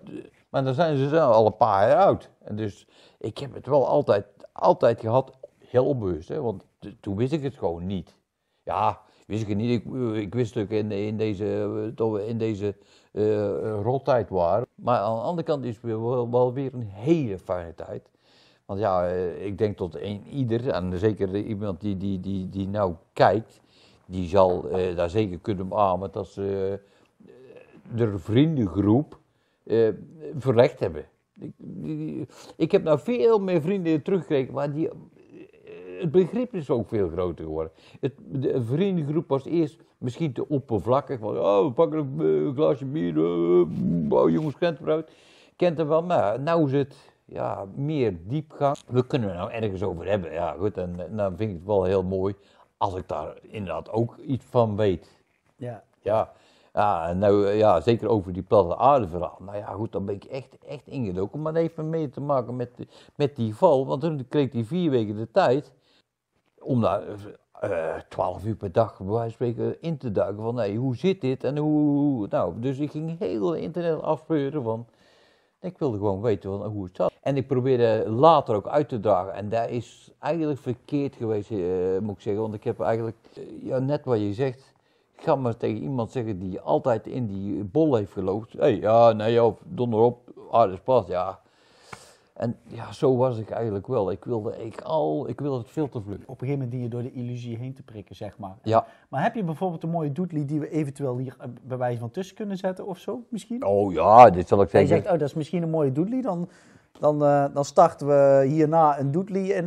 Maar dan zijn ze al een paar jaar oud. En dus ik heb het wel altijd, altijd gehad, heel onbewust. Hè, want toen wist ik het gewoon niet. Ja, wist ik het niet. Ik, wist ook in, in deze, in deze uh, rottijd waren. Maar aan de andere kant is het wel weer een hele fijne tijd. Want ja, eh, ik denk tot een, ieder, en zeker iemand die, die, die, die nou kijkt, die zal eh, daar zeker kunnen beamen dat ze de eh, vriendengroep eh, verlegd hebben. Ik, ik, heb nou veel meer vrienden teruggekregen, maar die, het begrip is ook veel groter geworden. Het, de vriendengroep was eerst misschien te oppervlakkig. Van, oh, we pakken een, glaasje bier, oh, oh, oh jongens, kent eruit. Kent er wel, maar nou is het ja, meer diepgang. We kunnen er nou ergens over hebben. Ja, goed, en, dan vind ik het wel heel mooi als ik daar inderdaad ook iets van weet. Ja. Ja, ja nou ja, zeker over die platte aarde verhaal. Nou ja, goed, dan ben ik echt, echt ingedoken. Maar dat heeft mee te maken met, met die val. Want toen kreeg die vier weken de tijd om daar eh, twaalf uur per dag, bij wijze van spreken, in te duiken. Van, nee, hoe zit dit en hoe... Nou, dus ik ging heel internet afspeuren van ik wilde gewoon weten hoe het zat. En ik probeerde later ook uit te dragen. En daar is eigenlijk verkeerd geweest, eh, moet ik zeggen. Want ik heb eigenlijk, eh, ja, net wat je zegt, ga maar tegen iemand zeggen die altijd in die bol heeft geloofd. Hé, hey, ja, nou joh, donder op, aardig pas, ja. En ja, zo was ik eigenlijk wel. Ik wilde, ik al, ik wilde het veel te vlug. Op een gegeven moment die je door de illusie heen te prikken, zeg maar. Ja. Maar heb je bijvoorbeeld een mooie doodly die we eventueel hier eh, bij wijze van tussen kunnen zetten of zo, misschien? Oh ja, dit zal ik zeggen. En je zegt, oh, dat is misschien een mooie doodly, dan, dan, eh, dan starten we hierna een doodly en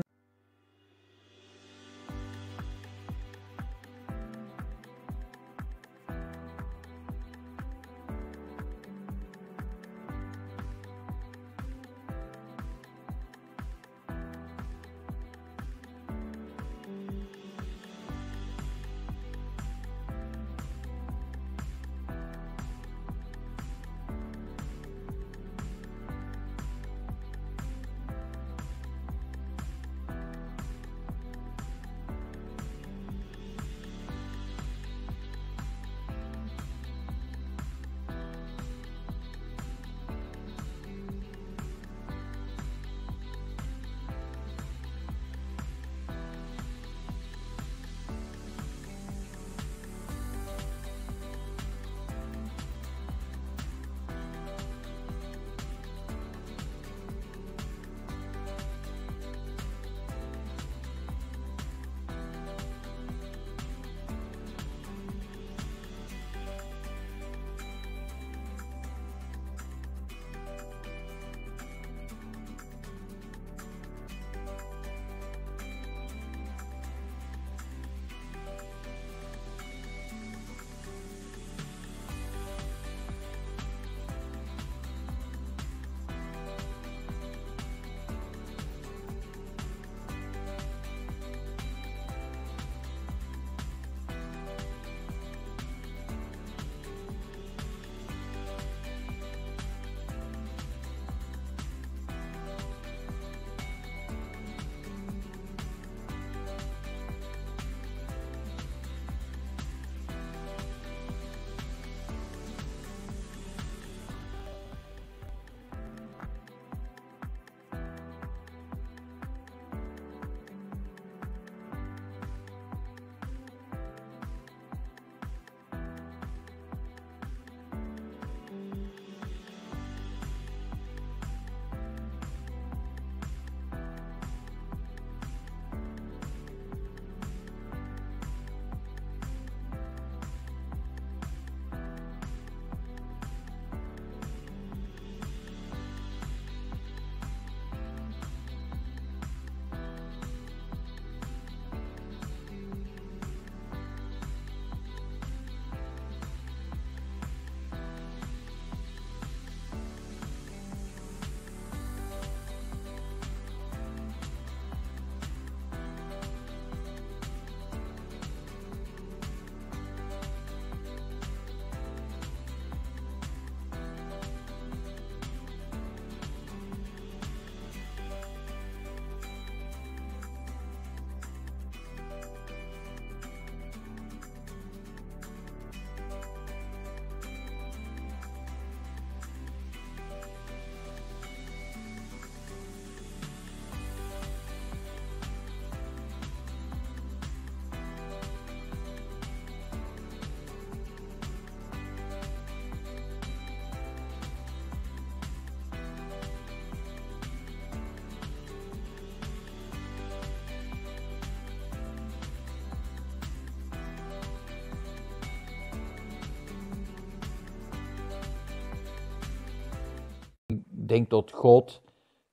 denk tot God.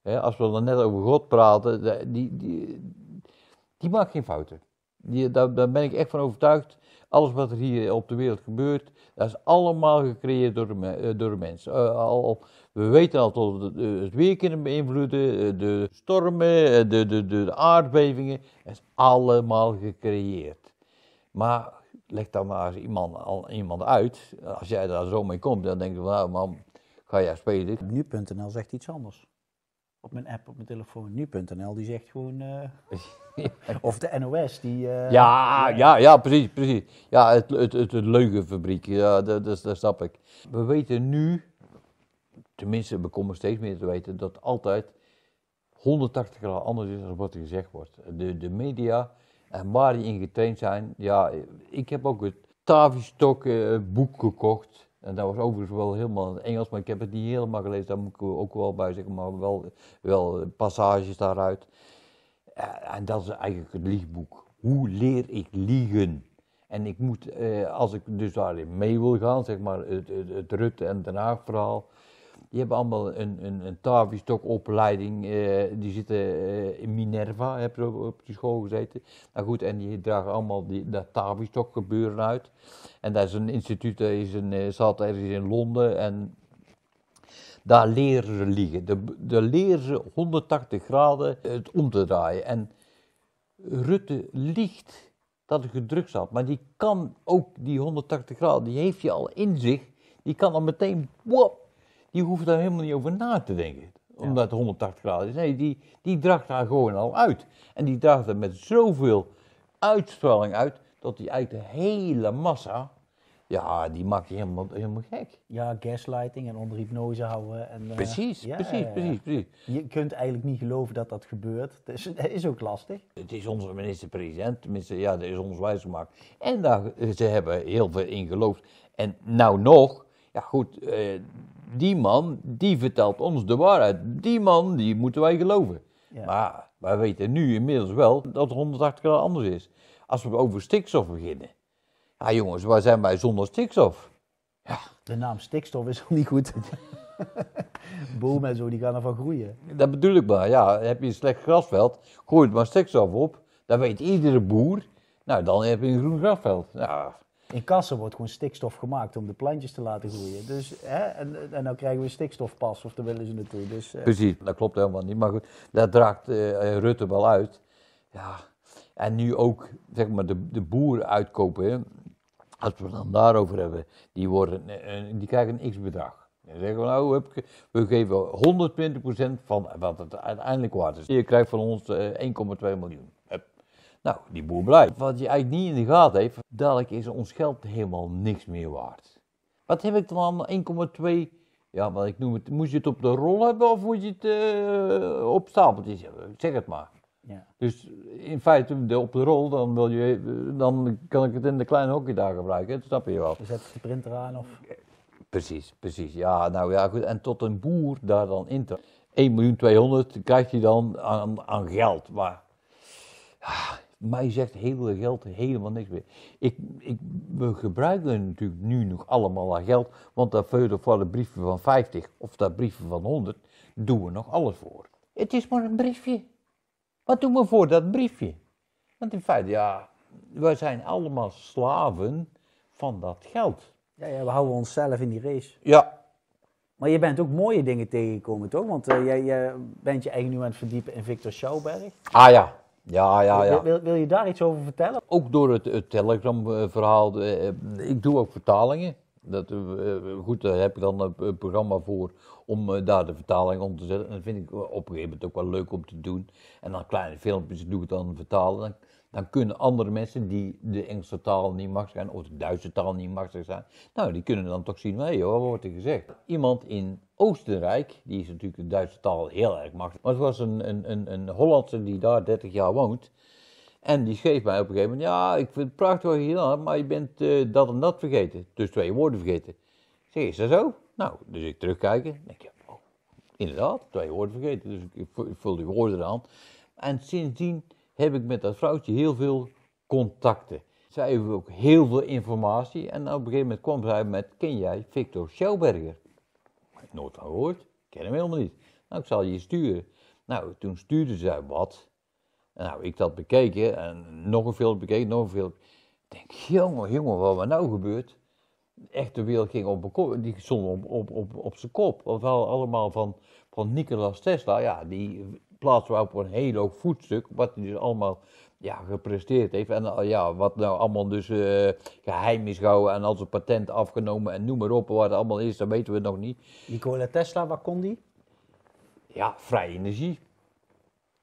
Hè, als we dan net over God praten, die, die, die maakt geen fouten. Die, daar, ben ik echt van overtuigd. Alles wat er hier op de wereld gebeurt, dat is allemaal gecreëerd door de, eh, door eh, al, we weten al dat we eh, het weer kunnen beïnvloeden, de stormen, de, de, de, aardbevingen. Dat is allemaal gecreëerd. Maar leg dan maar iemand, iemand uit. Als jij daar zo mee komt, dan denk je van, nou man, ga jij spelen. Nu.nl zegt iets anders. Op mijn app, op mijn telefoon. Nu.nl die zegt gewoon. Eh, <laughs> of de NOS die. Eh, ja, ja, ja, precies, precies. Ja, het, het, het, leugenfabriek, ja, dat, dat, dat snap ik. We weten nu, tenminste, we komen steeds meer te weten dat altijd 180 graden anders is dan wat er gezegd wordt. De, de media en waar die in getraind zijn. Ja, ik heb ook het Tavistock eh, boek gekocht. En dat was overigens wel helemaal in het Engels, maar ik heb het niet helemaal gelezen, daar moet ik ook wel bij zeggen, maar wel, wel passages daaruit. Eh, en dat is eigenlijk het liegboek. Hoe leer ik liegen? En ik moet, eh, als ik dus daarin mee wil gaan, zeg maar het, het, het Rutte en Den Haag verhaal, die hebben allemaal een, een, een Tavistock-opleiding. Eh, die zitten eh, in Minerva, hebben ze op, die school gezeten. Nou goed, en die dragen allemaal die, dat Tavistock-gebeuren uit. En daar is een instituut, dat is een, eh, zat ergens in Londen. En daar leren ze liegen. Daar leren ze 180 graden het om te draaien. En Rutte liegt dat hij gedrukt zat. Maar die kan ook die 180 graden, die heeft hij al in zich. Die kan dan meteen wop, die hoeft daar helemaal niet over na te denken. Omdat het 180 graden is. Nee, die, die draagt daar gewoon al uit. En die draagt er met zoveel uitstraling uit, dat die eigenlijk de hele massa, ja, die maakt je helemaal, helemaal gek. Ja, gaslighting en onder hypnose houden. En, eh, precies, precies, precies, precies. Je kunt eigenlijk niet geloven dat dat gebeurt. <laughs> Dat is, is ook lastig. Het is onze minister-president, tenminste, ja, dat is ons wijsgemaakt. En daar, ze hebben heel veel in geloofd. En nou nog, ja goed, eh, die man, die vertelt ons de waarheid. Die man, die moeten wij geloven. Ja. Maar wij weten nu inmiddels wel dat het 180 graden anders is. Als we over stikstof beginnen. Ja jongens, waar zijn wij zonder stikstof? Ja. De naam stikstof is nog <laughs> niet goed. <laughs> Bomen en zo, die gaan ervan groeien. Dat bedoel ik maar, ja. Heb je een slecht grasveld, gooi het maar stikstof op. Dan weet iedere boer, nou dan heb je een groen grasveld. Nou, in kassen wordt gewoon stikstof gemaakt om de plantjes te laten groeien. Dus, hè, en, en dan krijgen we stikstofpas of daar willen ze naartoe. Dus, eh, Precies, dat klopt helemaal niet. Maar goed, dat draagt eh, Rutte wel uit. Ja. En nu ook zeg maar, de, de boeren uitkopen, als we het dan daarover hebben, die, worden, eh, die krijgen een x-bedrag. Dan zeggen we nou, we geven 120% van wat het uiteindelijk waard is. Je krijgt van ons 1,2 miljoen. Nou, die boer blijft. Wat je eigenlijk niet in de gaten heeft, dadelijk is ons geld helemaal niks meer waard. Wat heb ik dan 1,2? Ja, wat ik noem het, moet je het op de rol hebben of moet je het eh, op stapeltjes hebben? Zeg het maar. Ja. Dus in feite op de rol, dan, wil je, dan kan ik het in de kleine hokje daar gebruiken, snap je wel. Je dus zet de printer aan of? Precies, precies. Ja, nou ja, goed. En tot een boer daar dan in te... 1 miljoen 200 krijgt hij dan aan, geld, maar... Ah, maar je zegt heel veel geld, helemaal niks meer. Ik, ik, we gebruiken natuurlijk nu nog allemaal dat geld, want dat de brieven van 50 of dat brieven van 100 doen we nog alles voor. Het is maar een briefje. Wat doen we voor dat briefje? Want in feite, ja, wij zijn allemaal slaven van dat geld. Ja, ja we houden onszelf in die race. Ja. Maar je bent ook mooie dingen tegengekomen, toch? Want eh, jij, bent je eigen nu aan het verdiepen in Victor Schouwberg. Ah ja. Ja, ja, ja. Wil, wil, je daar iets over vertellen? Ook door het, het Telegram-verhaal. Eh, eh, eh, ik doe ook vertalingen. Dat, goed, daar heb ik dan een programma voor om daar de vertaling om te zetten. En dat vind ik op een gegeven moment ook wel leuk om te doen. En dan kleine filmpjes doe ik dan vertalen dan kunnen andere mensen die de Engelse taal niet machtig zijn of de Duitse taal niet machtig zijn, nou die kunnen dan toch zien, hé wat wordt er gezegd? Iemand in Oostenrijk, die is natuurlijk de Duitse taal heel erg machtig, maar het was een, een, een, een Hollandse die daar 30 jaar woont. En die schreef mij op een gegeven moment, ja, ik vind het prachtig wat je gedaan hebt, maar je bent eh, dat en dat vergeten. Dus twee woorden vergeten. Ik zeg, is dat zo? Nou, dus ik terugkijken, denk je, oh, inderdaad, twee woorden vergeten. Dus ik vul die woorden aan. En sindsdien heb ik met dat vrouwtje heel veel contacten. Zij heeft ook heel veel informatie. En op een gegeven moment kwam zij met: Ken jij Victor Schelberger? Nooit aan gehoord. ken hem helemaal niet. Nou, ik zal je sturen. Nou, toen stuurde zij wat. Nou, ik dat bekeken en nog een film bekeken, nog een film. Ik denk, jongen, jongen, wat er nou gebeurt. Echt, de wereld ging op, die stond op, op, op, op zijn kop. Want allemaal van, van Nicolaas Tesla, ja, die van op een heel hoog voetstuk, wat hij dus allemaal ja, gepresteerd heeft. En eh, ja, wat nou allemaal dus uh, geheim is gehouden en al zijn patent afgenomen en noem maar op, wat het allemaal is, dat weten we nog niet. Nikola Tesla, wat kon die? Ja, vrije energie.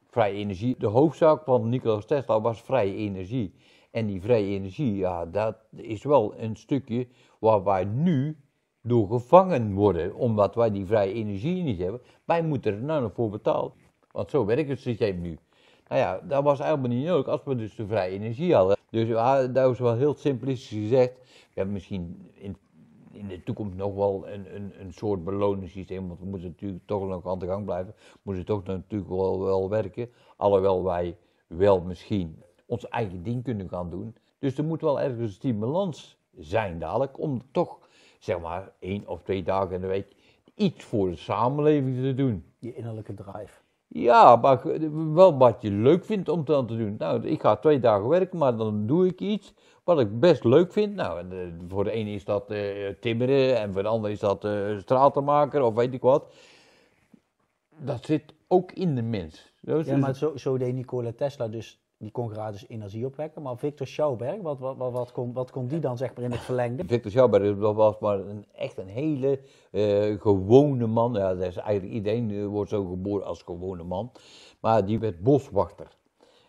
Vrije energie. De hoofdzaak van Nikola Tesla was vrije energie. En die vrije energie, ja, dat is wel een stukje waar wij nu door gevangen worden, omdat wij die vrije energie niet hebben. Wij moeten er nou nog voor betalen. Want zo werkt het systeem nu. Nou ja, dat was eigenlijk niet nodig als we dus de vrije energie hadden. Dus ja, dat was wel heel simplistisch gezegd. We hebben misschien in, in de toekomst nog wel een, een, een soort beloningssysteem, want we moeten natuurlijk toch nog aan de gang blijven. We moeten toch natuurlijk wel, wel werken. Alhoewel wij wel misschien ons eigen ding kunnen gaan doen. Dus er moet wel ergens een stimulans zijn dadelijk om toch zeg maar één of twee dagen in de week iets voor de samenleving te doen. Je innerlijke drive. Ja, maar wel wat je leuk vindt om dan te doen. Nou, ik ga twee dagen werken, maar dan doe ik iets wat ik best leuk vind. Nou, eh, voor de ene is dat eh, timmeren en voor de ander is dat uh, stratenmaker of weet ik wat. Dat zit ook in de mens. ja, maar zo, zo deed Nikola Tesla dus die kon gratis energie opwekken. Maar Victor Schouwberg, wat, wat, wat, wat, kon, wat kon die dan zeg maar in het verlengde? Victor Schouwberg was maar een, echt een hele eh, gewone man. Ja, dat is eigenlijk iedereen eh, wordt zo geboren als gewone man. Maar die werd boswachter.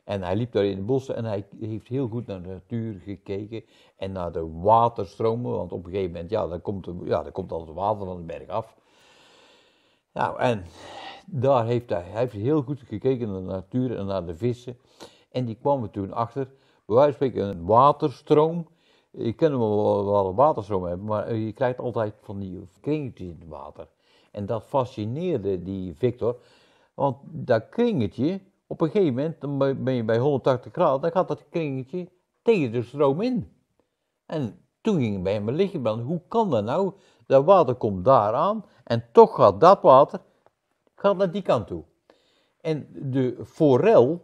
En hij liep daar in de bossen en hij heeft heel goed naar de natuur gekeken en naar de waterstromen. Want op een gegeven moment, ja, dan komt, ja, dan komt al het water van de berg af. Nou, en daar heeft hij, hij heeft heel goed gekeken naar de natuur en naar de vissen. En die kwamen toen achter, bij wijze van spreken, een waterstroom. Je kunt hem wel, wel een waterstroom hebben, maar je krijgt altijd van die kringetjes in het water. En dat fascineerde die Victor, want dat kringetje, op een gegeven moment, dan ben je bij 180 graden, dan gaat dat kringetje tegen de stroom in. En toen ging bij mijn liggen, hoe kan dat nou? Dat water komt daar aan en toch gaat dat water gaat naar die kant toe. En de forel,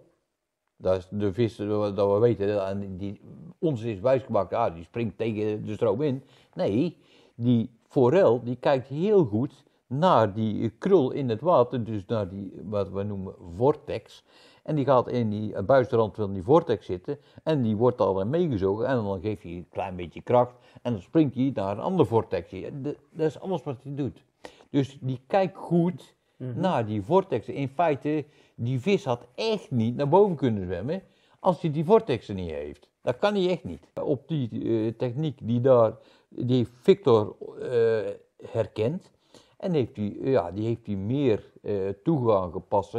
dat de vis dat we weten, die, ons is wijsgemaakt, ah, die springt tegen de stroom in. Nee, die forel die kijkt heel goed naar die krul in het water, dus naar die wat we noemen vortex. En die gaat in die buitenrand van die vortex zitten en die wordt al meegezogen en dan geeft hij een klein beetje kracht en dan springt hij naar een ander vortexje. Dat is alles wat hij doet. Dus die kijkt goed Mhm. naar nou, die vortexen, In feite, die vis had echt niet naar boven kunnen zwemmen als hij die vortexen niet heeft. Dat kan hij echt niet. Op die eh, techniek die daar, die Victor uh, herkent. En heeft hij, ja, die heeft hij meer uh, toegang gepast.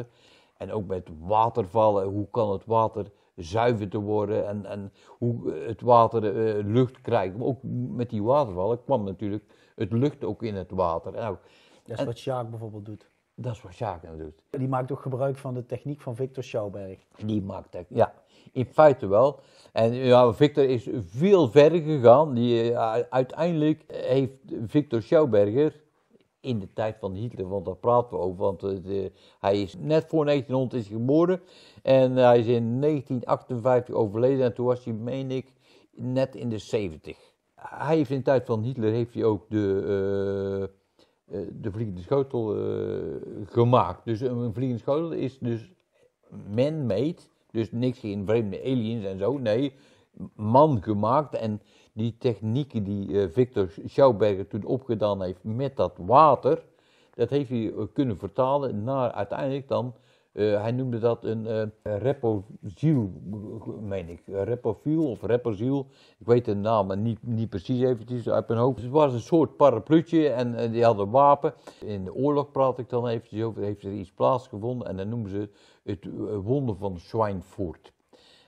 En ook met watervallen, hoe kan het water zuiver te worden en, en hoe het water lucht krijgt. Maar ook met die watervallen kwam natuurlijk het lucht ook in het water. dat is wat Sjaak bijvoorbeeld doet. Dat is wat Sjaken doet. Die maakt ook gebruik van de techniek van Victor Schouwberg. Die maakt dat, ja. In feite wel. En ja, Victor is veel verder gegaan. Die, eh, uiteindelijk heeft Victor Schouwberger in de tijd van Hitler, want daar praten we over, want eh, hij is net voor 1900 is geboren en hij is in 1958 overleden en toen was hij, meen ik, net in de 70. Hij heeft in de tijd van Hitler heeft hij ook de eh, eh, de vliegende schotel eh, gemaakt. Dus een vliegende schotel is dus man-made, dus niks geen vreemde aliens en zo, nee, man gemaakt. En die technieken die eh, Victor Schauberger toen opgedaan heeft met dat water, dat heeft hij kunnen vertalen naar uiteindelijk dan eh, hij noemde dat een uh, repoziel, meen ik. Repofiel of repoziel. Ik weet de naam maar niet, niet precies eventjes uit mijn hoofd. het was een soort parapluutje en, die hadden wapen. In de oorlog praat ik dan eventjes over. Heeft er iets plaatsgevonden en dan noemen ze het, het wonder van Schweinfurt.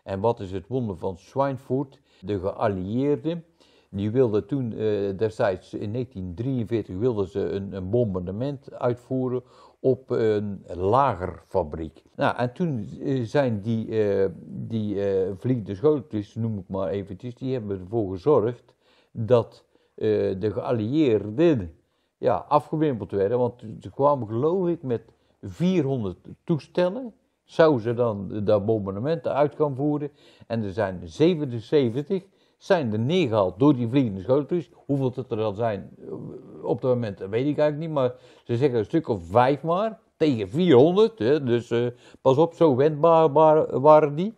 En wat is het wonder van Schweinfurt? De geallieerden. Die wilden toen, uh, destijds in 1943, wilden ze een bombardement uitvoeren op een lagerfabriek. Nou, en toen eh, zijn die, uh, die eh, vliegende schotels, noem ik maar eventjes, die hebben ervoor gezorgd dat de geallieerden ja, afgewimpeld werden. Want ze kwamen geloof ik met 400 toestellen, zouden ze dan dat bombardement uit gaan voeren. En er zijn 77 zijn er neergehaald door die vliegende schoteltjes. Hoeveel het er dan zijn eh, op dat moment, weet ik eigenlijk niet. Maar ze zeggen een stuk of vijf maar, tegen 400. Hè, dus eh, pas op, zo wendbaar waren die.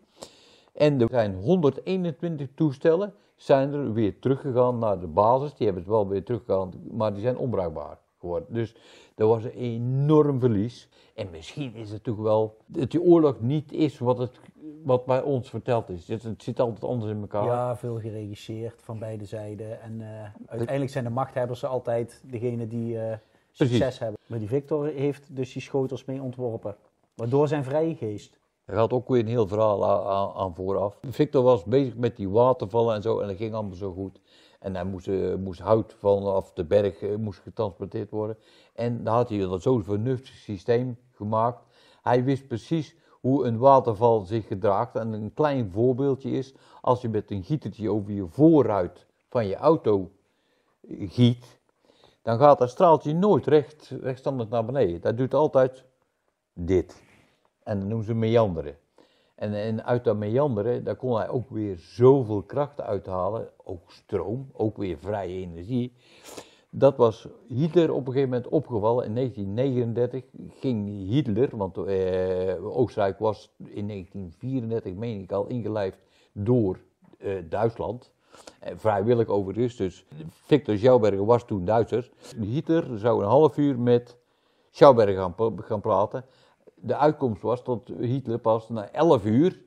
En er zijn 121 toestellen zijn er weer teruggegaan naar de basis. Die hebben het wel weer teruggehaald, maar die zijn onbruikbaar geworden. Dus dat was een enorm verlies. En misschien is het toch wel dat die oorlog niet is wat het wat bij ons verteld is. Het, zit altijd anders in elkaar. Ja, veel geregisseerd van beide zijden. En eh, uiteindelijk zijn de machthebbers altijd degene die uh, succes Precies. hebben. Maar die Victor heeft dus die schotels mee ontworpen. Waardoor zijn vrije geest. Er gaat ook weer een heel verhaal aan, aan, vooraf. Victor was bezig met die watervallen en zo en dat ging allemaal zo goed. En hij moest, uh, moest hout vanaf de berg uh, moest getransporteerd worden. En daar had hij dat zo'n vernuftig systeem gemaakt. Hij wist precies hoe een waterval zich gedraagt. En een klein voorbeeldje is als je met een gietertje over je voorruit van je auto giet, dan gaat dat straaltje nooit recht, rechtstandig naar beneden. Dat doet altijd dit. En dat noemen ze meanderen. En, en uit dat meanderen, daar kon hij ook weer zoveel kracht uithalen, ook stroom, ook weer vrije energie dat was Hitler op een gegeven moment opgevallen. In 1939 ging Hitler, want eh, Oostenrijk was in 1934, meen ik al, ingelijfd door eh, Duitsland. Eh, vrijwillig overigens, dus Victor Schauberger was toen Duitsers. Hitler zou een half uur met Schauberger gaan, praten. De uitkomst was dat Hitler pas na 11 uur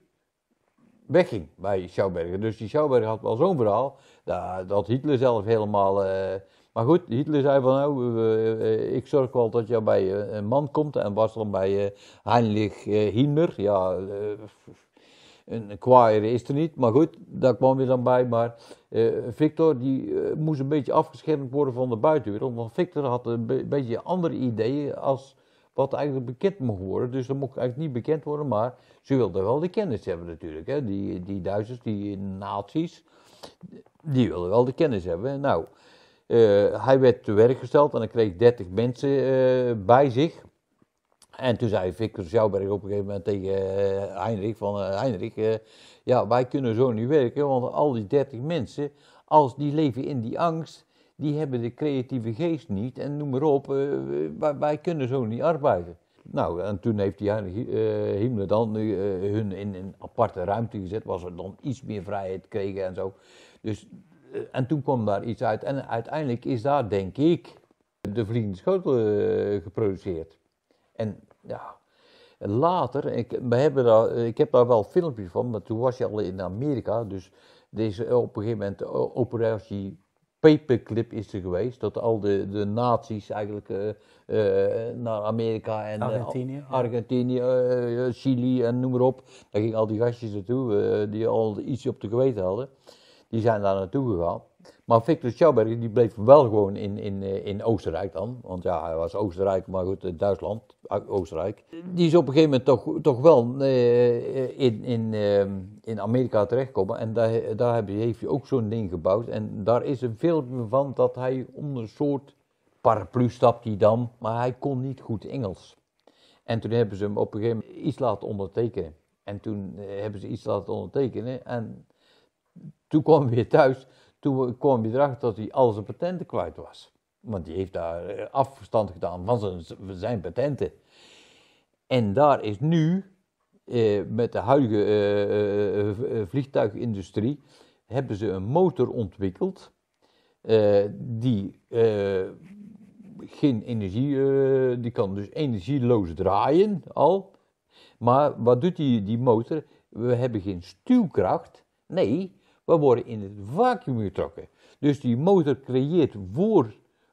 wegging bij Schauberger. Dus die Schauberger had wel zo'n verhaal dat, dat Hitler zelf helemaal eh, maar goed, Hitler zei van nou, eh, ik zorg wel dat je bij eh, een man komt. En was dan bij eh, Heinrich Himmler. Ja, een choir is er niet. Maar goed, daar kwam weer dan bij. Maar Victor die moest een beetje afgeschermd worden van de buitenwereld. Want Victor had een beetje andere ideeën als wat eigenlijk bekend mocht worden. Dus dat mocht eigenlijk niet bekend worden, maar ze wilden wel de kennis hebben natuurlijk. Hè? Die, die Duitsers, die nazi's, die wilden wel de kennis hebben. Nou, eh, hij werd te werk gesteld en hij kreeg 30 mensen eh, bij zich. En toen zei Victor Schouwberg op een gegeven moment tegen eh, Heinrich: van Heinrich, ja, wij kunnen zo niet werken, want al die 30 mensen, als die leven in die angst, die hebben de creatieve geest niet en noem maar op, wij, kunnen zo niet arbeiden. Nou, en toen heeft die Heinrich Himmler dan hun in een aparte ruimte gezet, was er dan iets meer vrijheid kregen en zo. Dus en toen kwam daar iets uit. En uiteindelijk is daar, denk ik, de Vliegende Schotel eh, geproduceerd. En ja, later, ik, we hebben daar, eh, ik heb daar wel filmpjes van, maar toen was je al in Amerika. Dus deze eh, op een gegeven moment operatie paperclip is er geweest. Dat al de, de nazi's eigenlijk naar Amerika en Argentinië, Chili en noem maar op. Daar gingen al die gastjes naartoe die al iets op de geweten hadden die zijn daar naartoe gegaan. Maar Victor Schauberger die bleef wel gewoon in, in, eh, in Oostenrijk dan. Want ja, hij was Oostenrijk, maar goed, eh, Duitsland, eh, Oostenrijk. Die is op een gegeven moment toch, toch wel in, in, in Amerika terechtgekomen. En daar, daar heeft hij ook zo'n ding gebouwd. En daar is een filmpje van dat hij onder een soort paraplu stapt die dan. Maar hij kon niet goed Engels. En toen hebben ze hem op een gegeven moment iets laten ondertekenen. En toen hebben ze iets laten ondertekenen. En toen kwam weer thuis, toen kwam je erachter dat hij al zijn patenten kwijt was. Want die heeft daar eh, afstand gedaan van zijn, zijn patenten. En daar is nu, eh, met de huidige eh, eh, eh vliegtuigindustrie, hebben ze een motor ontwikkeld eh, die geen energie, die kan dus energieloos draaien al. Maar wat doet die, die motor? We hebben geen stuwkracht. Nee, we worden in het vacuüm getrokken. Dus die motor creëert voor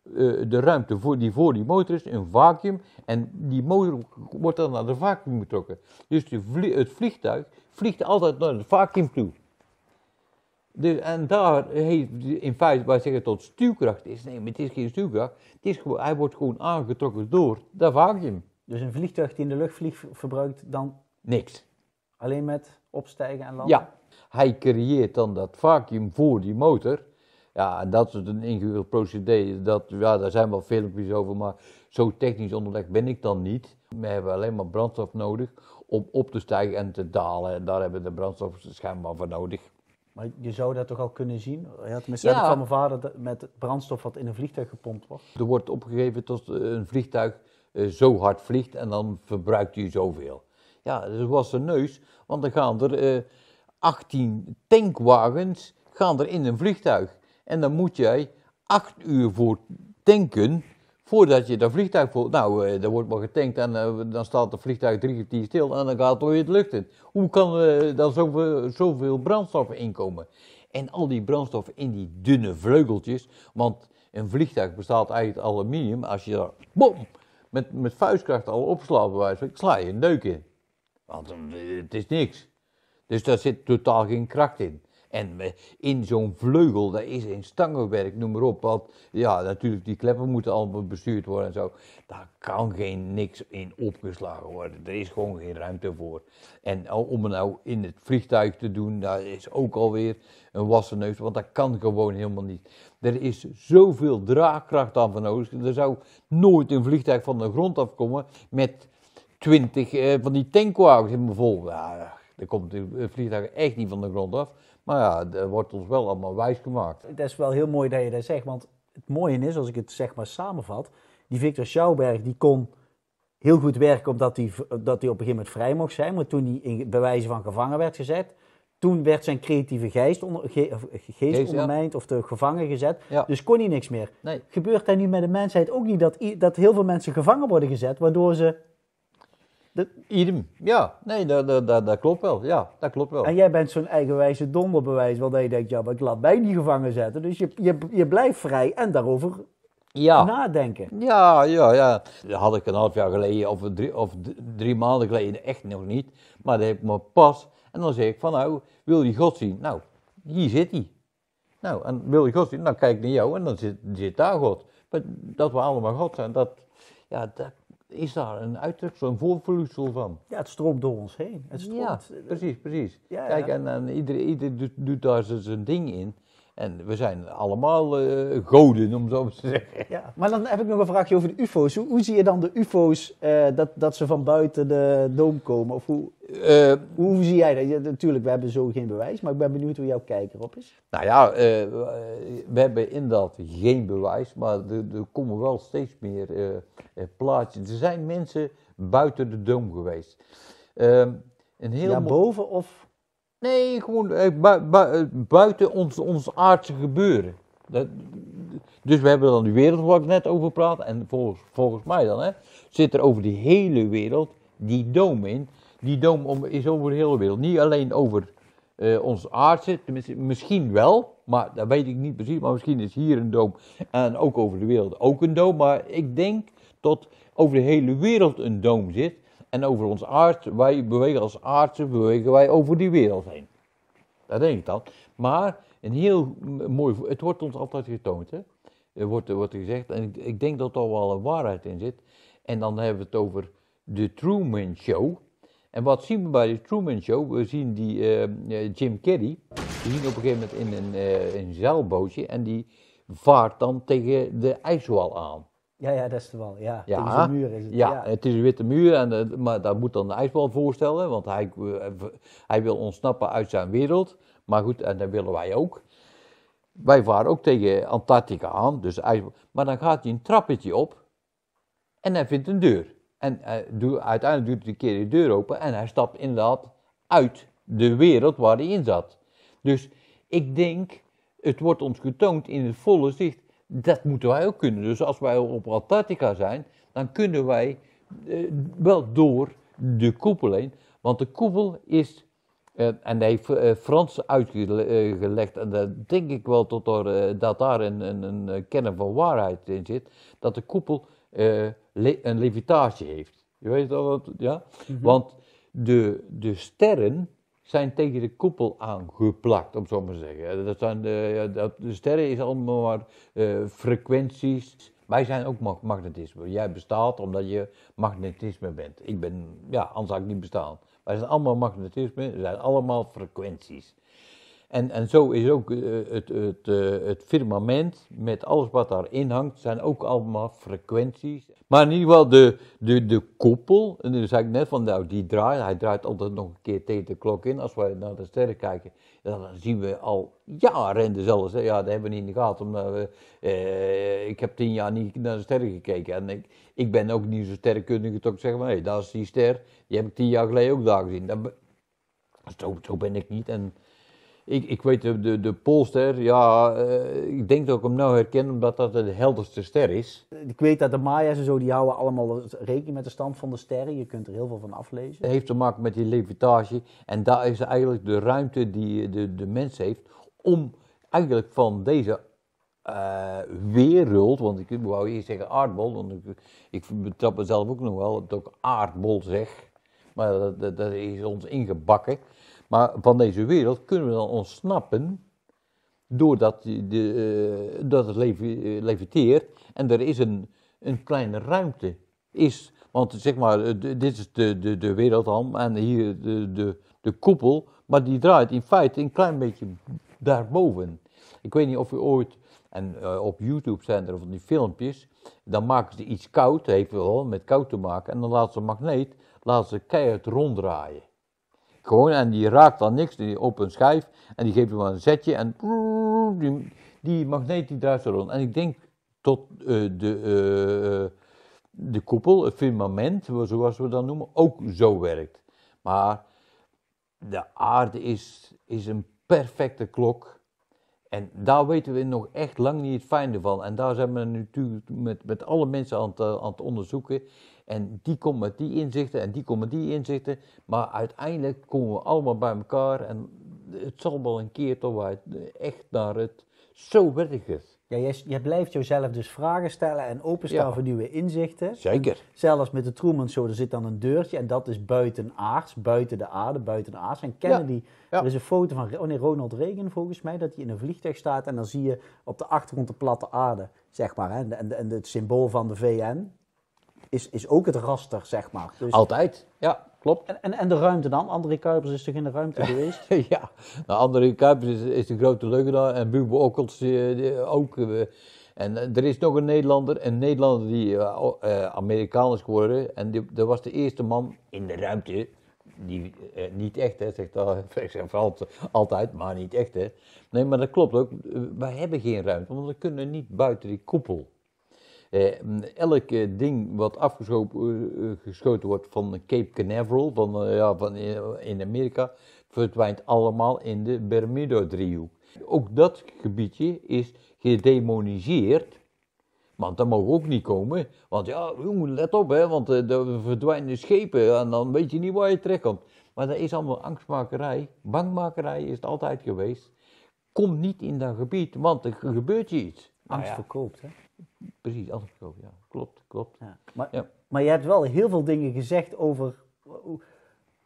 eh, de ruimte voor die, voor die motor is een vacuüm. En die motor wordt dan naar de vacuüm getrokken. Dus het vliegtuig vliegt altijd naar het vacuüm toe. Dus, en daar heeft in feite, wij zeggen tot stuwkracht is. Nee, maar het is geen stuwkracht. Het is gewoon, hij wordt gewoon aangetrokken door dat vacuüm. Dus een vliegtuig die in de lucht vliegt verbruikt dan? Niks. Alleen met opstijgen en landen? Ja, hij creëert dan dat vacuüm voor die motor. Ja, en dat is een ingewikkeld procedé. Dat, ja, daar zijn wel filmpjes over, maar zo technisch onderlegd ben ik dan niet. We hebben alleen maar brandstof nodig om op te stijgen en te dalen. En daar hebben de brandstoffen schijnbaar voor nodig. Maar je zou dat toch al kunnen zien? Ja, tenminste, heb van mijn vader met brandstof wat in een vliegtuig gepompt wordt. Er wordt opgegeven tot een vliegtuig eh, zo hard vliegt en dan verbruikt hij zoveel. Ja, dat was een neus, want dan gaan er eh, 18 tankwagens gaan er in een vliegtuig. En dan moet jij 8 uur voor tanken voordat je dat vliegtuig voelt. Nou, eh, er wordt maar getankt en eh, dan staat het vliegtuig drie keer stil en dan gaat het weer het lucht in. Hoe kan er eh, dan zoveel, zoveel brandstof inkomen? En al die brandstof in die dunne vleugeltjes, want een vliegtuig bestaat uit aluminium. Als je daar bom, met, met vuistkracht al opslaat, bij wijze sla je een deuk in. Want het is niks. Dus daar zit totaal geen kracht in. En in zo'n vleugel, daar is een stangenwerk, noem maar op. Want ja, natuurlijk, die kleppen moeten allemaal bestuurd worden en zo. Daar kan geen niks in opgeslagen worden. Er is gewoon geen ruimte voor. En om het nou in het vliegtuig te doen, daar is ook alweer een wassen neus. Want dat kan gewoon helemaal niet. Er is zoveel draagkracht aan van nodig. Er zou nooit een vliegtuig van de grond afkomen met twintig eh, van die tankwagens in vol. Ja, komt de vliegtuig echt niet van de grond af. Maar ja, dat wordt ons wel allemaal wijs gemaakt. Dat is wel heel mooi dat je dat zegt. Want het mooie is, als ik het zeg maar samenvat, die Victor Schouwberg die kon heel goed werken omdat hij, dat hij op een gegeven moment vrij mocht zijn. Maar toen hij in, bij van gevangen werd gezet, toen werd zijn creatieve geest, onder, geest, ondermijnd of de gevangen gezet. Ja. Dus kon hij niks meer. Gebeurt dat nu met de mensheid ook niet dat, dat heel veel mensen gevangen worden gezet, waardoor ze iedem Idem, ja. Nee, dat, dat, dat, klopt wel. Ja, dat klopt wel. En jij bent zo'n eigenwijze donderbewijs, want je denkt, ja, maar ik laat mij niet gevangen zetten. Dus je, je, je blijft vrij en daarover ja. nadenken. Ja, ja, ja. Dat had ik een half jaar geleden of drie, of drie maanden geleden echt nog niet. Maar dat heb ik me pas. En dan zeg ik van, nou, wil je God zien? Nou, hier zit hij. Nou, en wil je God zien? Dan nou, kijk ik naar jou en dan zit, daar God. Maar dat we allemaal God zijn, dat, ja, dat is daar een uitdruksel, een voorvloedsel van. Ja, het stroomt door ons heen. Het stroomt. Ja, eh, precies, precies. Kijk, en, iedereen ieder doet, daar zijn ding in. En we zijn allemaal eh, goden, om zo te zeggen. Ja, maar dan heb ik nog een vraagje over de UFO's. Hoe, hoe zie je dan de UFO's eh, dat, dat ze van buiten de doom komen? Of hoe, eh, hoe zie jij dat? natuurlijk, we hebben zo geen bewijs, maar ik ben benieuwd hoe jouw kijker op is. Nou ja, we hebben inderdaad geen bewijs, maar er, komen wel steeds meer plaatjes. Er zijn mensen buiten de doom geweest. Ehm, een heel ja, boven of Nee, gewoon eh, eh, buiten ons, ons aardse gebeuren. Dat, dus we hebben dan de wereld waar ik net over praat. En volgens, volgens mij dan hè, zit er over de hele wereld die doom in. Die doom is over de hele wereld. Niet alleen over uh, ons aardse, misschien wel. Maar dat weet ik niet precies. Maar misschien is hier een doom. En ook over de wereld ook een doom. Maar ik denk dat over de hele wereld een doom zit en over ons aard. Wij bewegen als aardse, bewegen wij over die wereld heen. Dat denk ik dan. Maar een heel mooi, het wordt ons altijd getoond, hè? Er wordt, er wordt gezegd, en ik, ik denk dat er wel een waarheid in zit. En dan hebben we het over de Truman Show. En wat zien we bij de Truman Show? We zien die eh, eh, Jim Carrey, die zien op een gegeven moment in een, uh, een zeilbootje en die vaart dan tegen de ijswal aan. Ja, ja, dat is de wal. Ja, Tegen een muur is het. Ja, ja, het is een witte muur, en, eh, maar daar moet dan de ijsbal voorstellen, want hij, eh, hij wil ontsnappen uit zijn wereld. Maar goed, en dat willen wij ook. Wij varen ook tegen Antarctica aan, dus ijsbal. Maar dan gaat hij een trappetje op en hij vindt een deur. En eh, uiteindelijk doet hij een keer de deur open en hij stapt inderdaad uit de wereld waar hij in zat. Dus ik denk, het wordt ons getoond in het volle zicht. Dat moeten wij ook kunnen. Dus als wij op Antarctica zijn, dan kunnen wij eh, wel door de koepel heen. Want de koepel is, eh, en hij heeft eh, Frans uitgelegd, en dat denk ik wel tot door dat daar een, een, een kenner van waarheid in zit, dat de koepel een levitage heeft. Je weet al wat, ja? Mhm. Want de, de sterren, zijn tegen de koepel aangeplakt, om zo maar te zeggen. Eh, dat zijn de, de sterren is allemaal maar eh, frequenties. Wij zijn ook magnetisme. Jij bestaat omdat je magnetisme bent. Ik ben, ja, anders zou ik niet bestaan. Wij zijn allemaal magnetisme, we zijn allemaal frequenties. En, en zo is ook eh, het, het, eh, het firmament met alles wat daarin hangt, zijn ook allemaal frequenties. Maar in ieder geval de, de, de koepel, en dan zei ik net van nou die draait, hij draait altijd nog een keer tegen de klok in. Als wij naar de sterren kijken, dan zien we al jaren dezelfde Ja, dat hebben we niet in de gaten, eh, ik heb tien jaar niet naar de sterren gekeken. En ik, ik ben ook niet zo sterrenkundige Toch zeggen hé, hey, dat is die ster, die heb ik tien jaar geleden ook daar gezien. Dat, zo, zo ben ik niet en... Ik, ik weet de, de, de Polster, ja, eh, ik denk dat ik hem nou herken omdat dat de helderste ster is. Ik weet dat de Maya's en zo, die houden allemaal rekening met de stand van de sterren. Je kunt er heel veel van aflezen. Het heeft te maken met die levitatie. En daar is eigenlijk de ruimte die de, de mens heeft om eigenlijk van deze uh, wereld, want ik wou eerst zeggen aardbol, want ik, betrap mezelf ook nog wel dat ik aardbol zeg. Maar dat is ons ingebakken. Maar van deze wereld kunnen we dan ontsnappen doordat de, eh, dat het eh, leviteert en er is een, een kleine ruimte. Is, want zeg maar, eh, dit is de, de, de wereldham en hier de, de, de koepel, maar die draait in feite een klein beetje daarboven. Ik weet niet of u ooit, en op YouTube zijn er van die filmpjes, dan maken ze iets koud, heeft wel met koud te maken, en dan laten ze een magneet, laten ze keihard ronddraaien. Gewoon, en die raakt dan niks die op een schijf en die geeft hem een zetje en die, die magneet die draait rond. En ik denk tot uh, de, eh, de koepel, het firmament, zoals we dat noemen, ook zo werkt. Maar de aarde is, is een perfecte klok. En daar weten we nog echt lang niet het fijne van. En daar zijn we natuurlijk met, met alle mensen aan eh, aan het onderzoeken. En die komt met die inzichten en die komt met die inzichten. Maar uiteindelijk komen we allemaal bij elkaar en het zal wel een keer toch waar echt naar het zo werkt Ja, jij, je blijft jezelf dus vragen stellen en openstaan voor nieuwe inzichten. Zeker. Zelfs met de Truman Show, er zit dan een deurtje en dat is aards, buiten de aarde, buiten aards. En Kennedy, er is een foto van oh nee, Ronald Reagan volgens mij, dat hij in een vliegtuig staat en dan zie je op de achtergrond de platte aarde, zeg maar. Hè? En, en, en het symbool van de VN, is, is ook het raster, zeg maar. Dus- altijd, ja. Klopt. En, en, en, de ruimte dan? André Kuipers is toch in de ruimte <laughs> geweest? ja, nou, André Kuipers is, is de grote leugenaar en Bubo Okkels eh, ook. Eh, en eh, er is nog een Nederlander, een Nederlander die Amerikaan is geworden. En die, dat was de eerste man in de ruimte. Die, niet echt, hè, zegt <laughs> altijd, maar niet echt. Hè. Nee, maar dat klopt ook. wij hebben geen ruimte, want we kunnen niet buiten die koepel. Eh, mm, Elk ding wat afgeschoten eh, eh, wordt van Cape Canaveral, van, ja, van in Amerika, verdwijnt allemaal in de Bermuda-driehoek. Ook dat gebiedje is gedemoniseerd. Want dat mag ook niet komen. Want ja, jongen, let op, hè, want er verdwijnen schepen en dan weet je niet waar je terecht komt. Maar dat is allemaal angstmakerij. Bangmakerij is het altijd geweest. Kom niet in dat gebied, want er gebeurt je iets. Angst nou verkoopt, hè? precies, afgesproken. Ja. Klopt, klopt. Ja. Maar, maar je hebt wel heel veel dingen gezegd over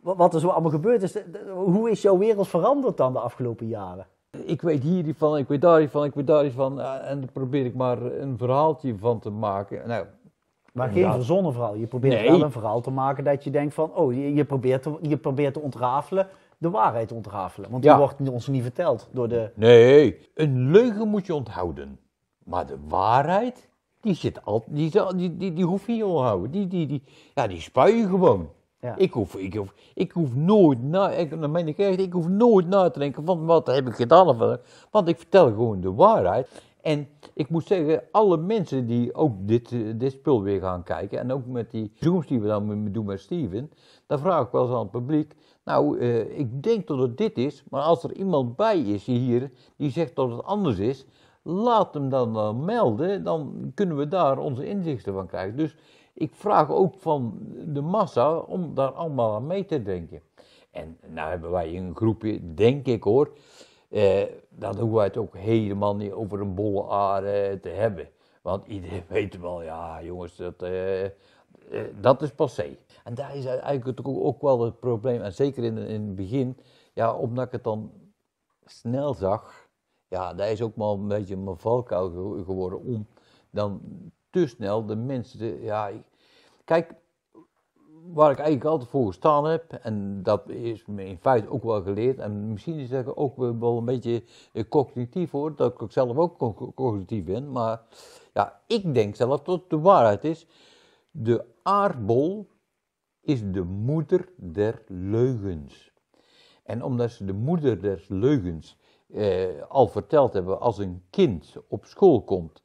wat er zo allemaal gebeurd is. Hoe is jouw wereld veranderd dan de afgelopen jaren? Ik weet hier van, ik weet daar van, ik weet daar van eh, En dan probeer ik maar een verhaaltje van te maken. Nou, maar geen verzonnen verhaal. Je probeert wel een verhaal te maken dat je denkt van... Oh, je, probeert, te, je probeert te ontrafelen, de waarheid te ontrafelen. Want die wordt ons niet verteld door de... Nee, een leugen moet je onthouden. Maar de waarheid, die, zit al, die, die, die, die hoef je niet onthouden. Die, die, die, ja, die spuien je gewoon. Ik, hoef, ik, hoef, ik hoef nooit na, ik, mijn ik hoef nooit na te denken van wat heb ik gedaan. Want ik vertel gewoon de waarheid. En ik moet zeggen, alle mensen die ook dit, eh, dit spul weer gaan kijken, en ook met die zooms die we dan doen met Steven, dan vraag ik wel eens aan het publiek, nou, eh, ik denk dat het dit is, maar als er iemand bij is hier die zegt dat het anders is, Laat hem dan, eh, melden, dan kunnen we daar onze inzichten van krijgen. Dus ik vraag ook van de massa om daar allemaal aan mee te denken. En nou hebben wij een groepje, denk ik hoor, eh, dan hoeven wij het ook helemaal niet over een bolle aarde te hebben. Want iedereen <laughs> weet wel, ja jongens, dat, eh, eh, dat is passé. En daar is eigenlijk ook wel het probleem, en zeker in, in het begin, ja, omdat ik het dan snel zag, ja, dat is ook wel een beetje mijn valkuil geworden om dan te snel de mensen Ja, kijk, waar ik eigenlijk altijd voor gestaan heb, en dat is me in feite ook wel geleerd, en misschien is dat ook wel een beetje eh, cognitief hoor, dat ik zelf ook cognitief ben, maar ja, ik denk zelf dat de waarheid is, de aardbol is de moeder der leugens. En omdat ze de moeder des leugens eh, al verteld hebben, als een kind op school komt,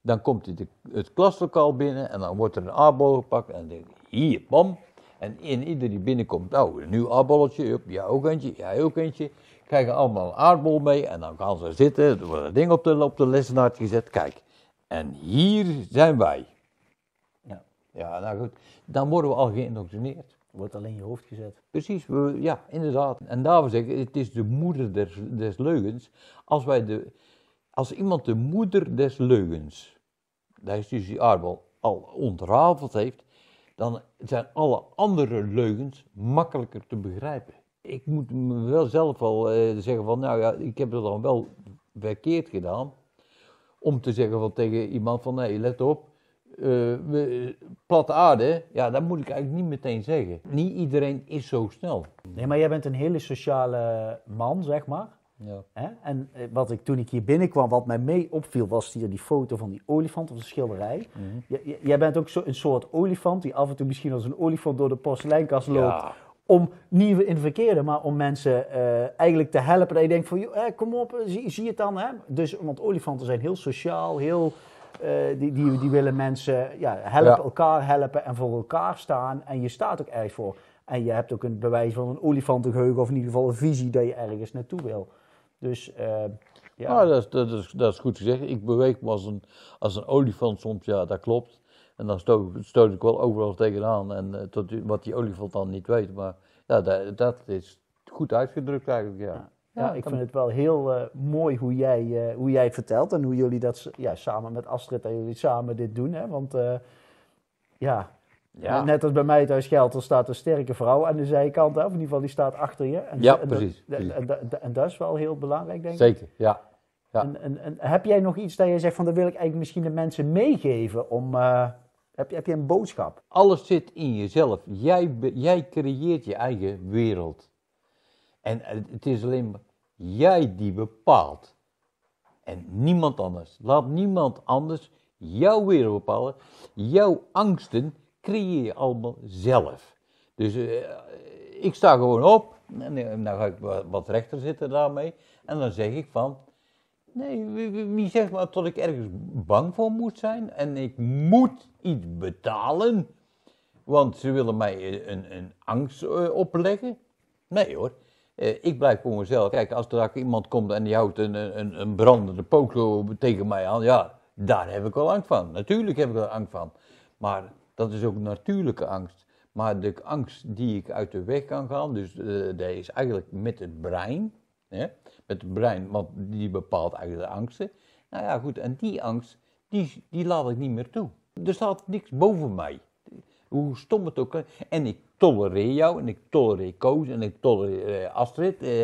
dan komt hij de, het klaslokaal binnen en dan wordt er een aardbol gepakt en dan denk hier, bam. En in ieder die binnenkomt, nou, een nieuw aardbolletje, jij ja ook eentje, jij ja, ook eentje. Krijgen allemaal een aardbol mee en dan gaan ze zitten, er wordt een ding op de, op de gezet, kijk. En hier zijn wij. Ja, ja nou goed, dan worden we al geïndoctrineerd. Wordt alleen je hoofd gezet. Precies, we, ja, inderdaad. En daarvoor zeg ik, het is de moeder des, des leugens. Als, wij de, als iemand de moeder des leugens, dat is dus die aardbol, al ontrafeld heeft, dan zijn alle andere leugens makkelijker te begrijpen. Ik moet me wel zelf wel eh, zeggen van, nou ja, ik heb dat dan wel verkeerd gedaan. Om te zeggen van tegen iemand van, nee, let op, uh, eh, platte aarde, ja, dat moet ik eigenlijk niet meteen zeggen. Niet iedereen is zo snel. Nee, maar jij bent een hele sociale man, zeg maar. Ja. Hè? En eh, wat ik toen ik hier binnenkwam, wat mij mee opviel, was hier die foto van die olifant of de schilderij. Mhm. Jij bent ook zo, een soort olifant die af en toe misschien als een olifant door de porseleinkast loopt. Ja. Om niet in verkeerde, maar om mensen eh, eigenlijk te helpen. Dat je denkt van, eh, kom op, zie, je het dan. Hè? Dus, want olifanten zijn heel sociaal, heel eh, die, die, die willen mensen ja, helpen, elkaar helpen en voor elkaar staan. En je staat ook ergens voor. En je hebt ook een bewijs van een olifantengeheugen, of in ieder geval een visie dat je ergens naartoe wil. Dus eh, ja. Nou, dat, is, dat, is, dat is goed gezegd. Ik beweeg me als een, als een olifant soms, ja, dat klopt. En dan stoot, stoot ik wel overal tegenaan. En eh, tot, wat die olifant dan niet weet. Maar ja, dat, dat is goed uitgedrukt eigenlijk, ja. Ja, ik vind het wel heel eh, mooi hoe jij, uh, hoe jij vertelt en hoe jullie dat ja, samen met Astrid en jullie samen dit doen. Hè? Want eh, ja, ja. Net als bij mij thuis geldt, er staat een sterke vrouw aan de zijkant, of in ieder geval die staat achter je. En, ja, en precies. Dat, En, en, dat is wel heel belangrijk, denk ik. Zeker, ja. ja. En, heb jij nog iets dat jij zegt van, dat wil ik eigenlijk misschien de mensen meegeven om... Uh, heb, heb je een boodschap? Alles zit in jezelf. Jij, jij creëert je eigen wereld. En het is alleen maar jij die bepaalt. En niemand anders. Laat niemand anders jouw wereld bepalen. Jouw angsten creëer je allemaal zelf. Dus eh, ik sta gewoon op. En eh, dan ga ik wat rechter zitten daarmee. En dan zeg ik van. Nee, wie zegt maar dat ik ergens bang voor moet zijn? En ik moet iets betalen. Want ze willen mij eh, een, een angst opleggen. Nee hoor. Eh, ik blijf voor mezelf. Kijk, als er iemand komt en die houdt een, een, een brandende pook tegen mij aan, ja, daar heb ik wel angst van. Natuurlijk heb ik er angst van. Maar dat is ook natuurlijke angst. Maar de angst die ik uit de weg kan gaan, dus uh, dat is eigenlijk met het brein. Hè? Met het brein, want die bepaalt eigenlijk de angsten. Nou ja, goed, en die angst, die, die laat ik niet meer toe. Er staat niks boven mij hoe stom het ook En ik tolereer jou, en ik tolereer Koos, en ik tolereer eh, Astrid. Eh,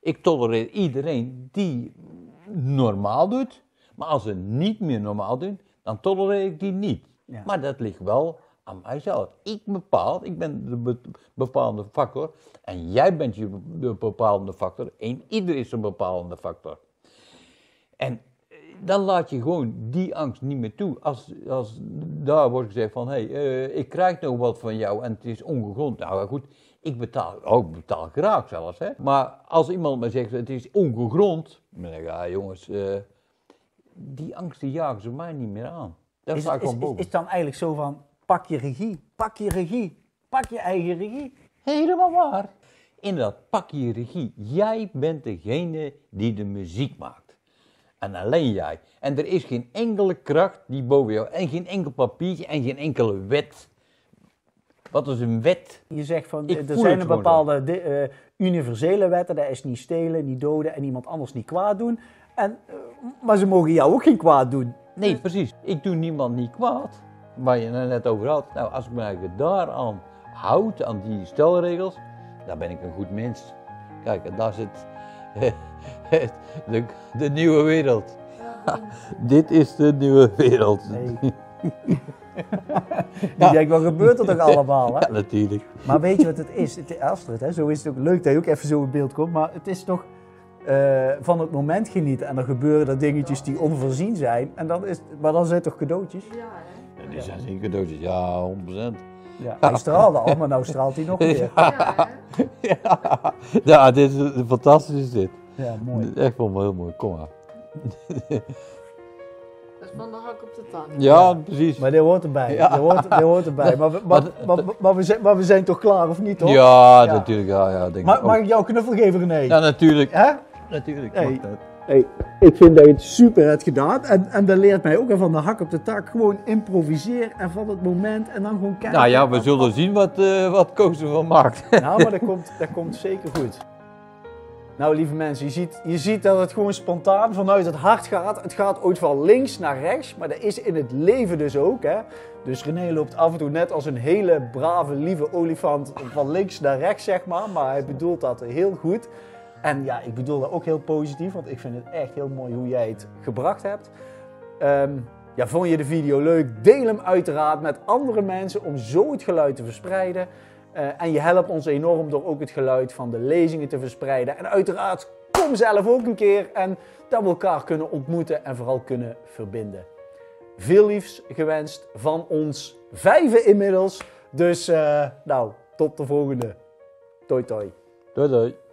ik tolereer iedereen die normaal doet. Maar als ze niet meer normaal doen, dan tolereer ik die niet. Maar dat ligt wel aan mijzelf. Ik bepaal, ik ben de be bepalende factor. En jij bent je de bepalende factor. En ieder is een bepalende factor. En dan laat je gewoon die angst niet meer toe. Als, als daar wordt gezegd van, hé, hey, eh, ik krijg nog wat van jou en het is ongegrond. Nou goed, ik betaal, oh, ik betaal graag zelfs, hè. Maar als iemand me zegt, het is ongegrond, dan denk ik, ja jongens, eh, die angsten jagen ze mij niet meer aan. Dat is, is, is, is dan eigenlijk zo van, pak je regie, pak je regie, pak je eigen regie. Helemaal waar. Inderdaad, pak je regie. Jij bent degene die de muziek maakt en alleen jij. En er is geen enkele kracht die boven jou, en geen enkel papiertje en geen enkele wet. Wat is een wet? Je zegt van, er zijn een bepaalde eh, universele wetten, dat is niet stelen, niet doden en iemand anders niet kwaad doen. En, eh, maar ze mogen jou ook geen kwaad doen. Nee, precies. Ik doe niemand niet kwaad. Waar je het net over had. Nou, als ik me eigenlijk daaraan houd, aan die stelregels, dan ben ik een goed mens. Kijk, dat daar zit... <laughs> de, de nieuwe wereld. Ja, <laughs> dit is de nieuwe wereld. Nee. Die <laughs> denk, wat gebeurt er toch allemaal? Hè? Ja, natuurlijk. Maar weet je wat het is? Het, Astrid, hè, zo is het ook leuk dat je ook even zo in beeld komt. Maar het is toch eh, van het moment genieten. En dan gebeuren er dingetjes die onvoorzien zijn. En dan is, maar dan zijn het toch cadeautjes? Ja, hè? die zijn geen cadeautjes. Ja, 100%. Ja, hij straalde al, maar nou straalt hij nog weer. <laughs> Ja, ja, ja dit is fantastisch dit. Ja, mooi. <laughs> Echt wel heel mooi, kom maar. <laughs> Dat is van de hak op de tang. Ja, precies. Maar dit hoort erbij. Ja. hoort, erbij. <laughs> Maar, we- we zijn, we zijn toch klaar, of niet, toch? Ja, natuurlijk. Ja, ja, denk mag ik jou knuffel geven, nee Ja, natuurlijk. Hè? Natuurlijk. Hey. Hey, ik vind dat je het super hebt gedaan. En, en dat leert mij ook weer van de hak op de tak. Gewoon improviseer en van het moment en dan gewoon kijken. Nou ja, we zullen zien wat, eh wat Koos ervan maakt. Nou, maar dat komt, dat komt zeker goed. Nou, lieve mensen, je ziet, je ziet dat het gewoon spontaan vanuit het hart gaat. Het gaat ooit van links naar rechts, maar dat is in het leven dus ook. Hè? Dus René loopt af en toe net als een hele brave, lieve olifant van links naar rechts, zeg maar. Maar hij bedoelt dat heel goed. En ja, ik bedoel dat ook heel positief, want ik vind het echt heel mooi hoe jij het gebracht hebt. Ehm, ja, vond je de video leuk? Deel hem uiteraard met andere mensen om zo het geluid te verspreiden. Eh, en je helpt ons enorm door ook het geluid van de lezingen te verspreiden. En uiteraard, kom zelf ook een keer en dat we elkaar kunnen ontmoeten en vooral kunnen verbinden. Veel liefs gewenst van ons vijven inmiddels. Dus eh, nou, tot de volgende. Doei, toi. Doei doei.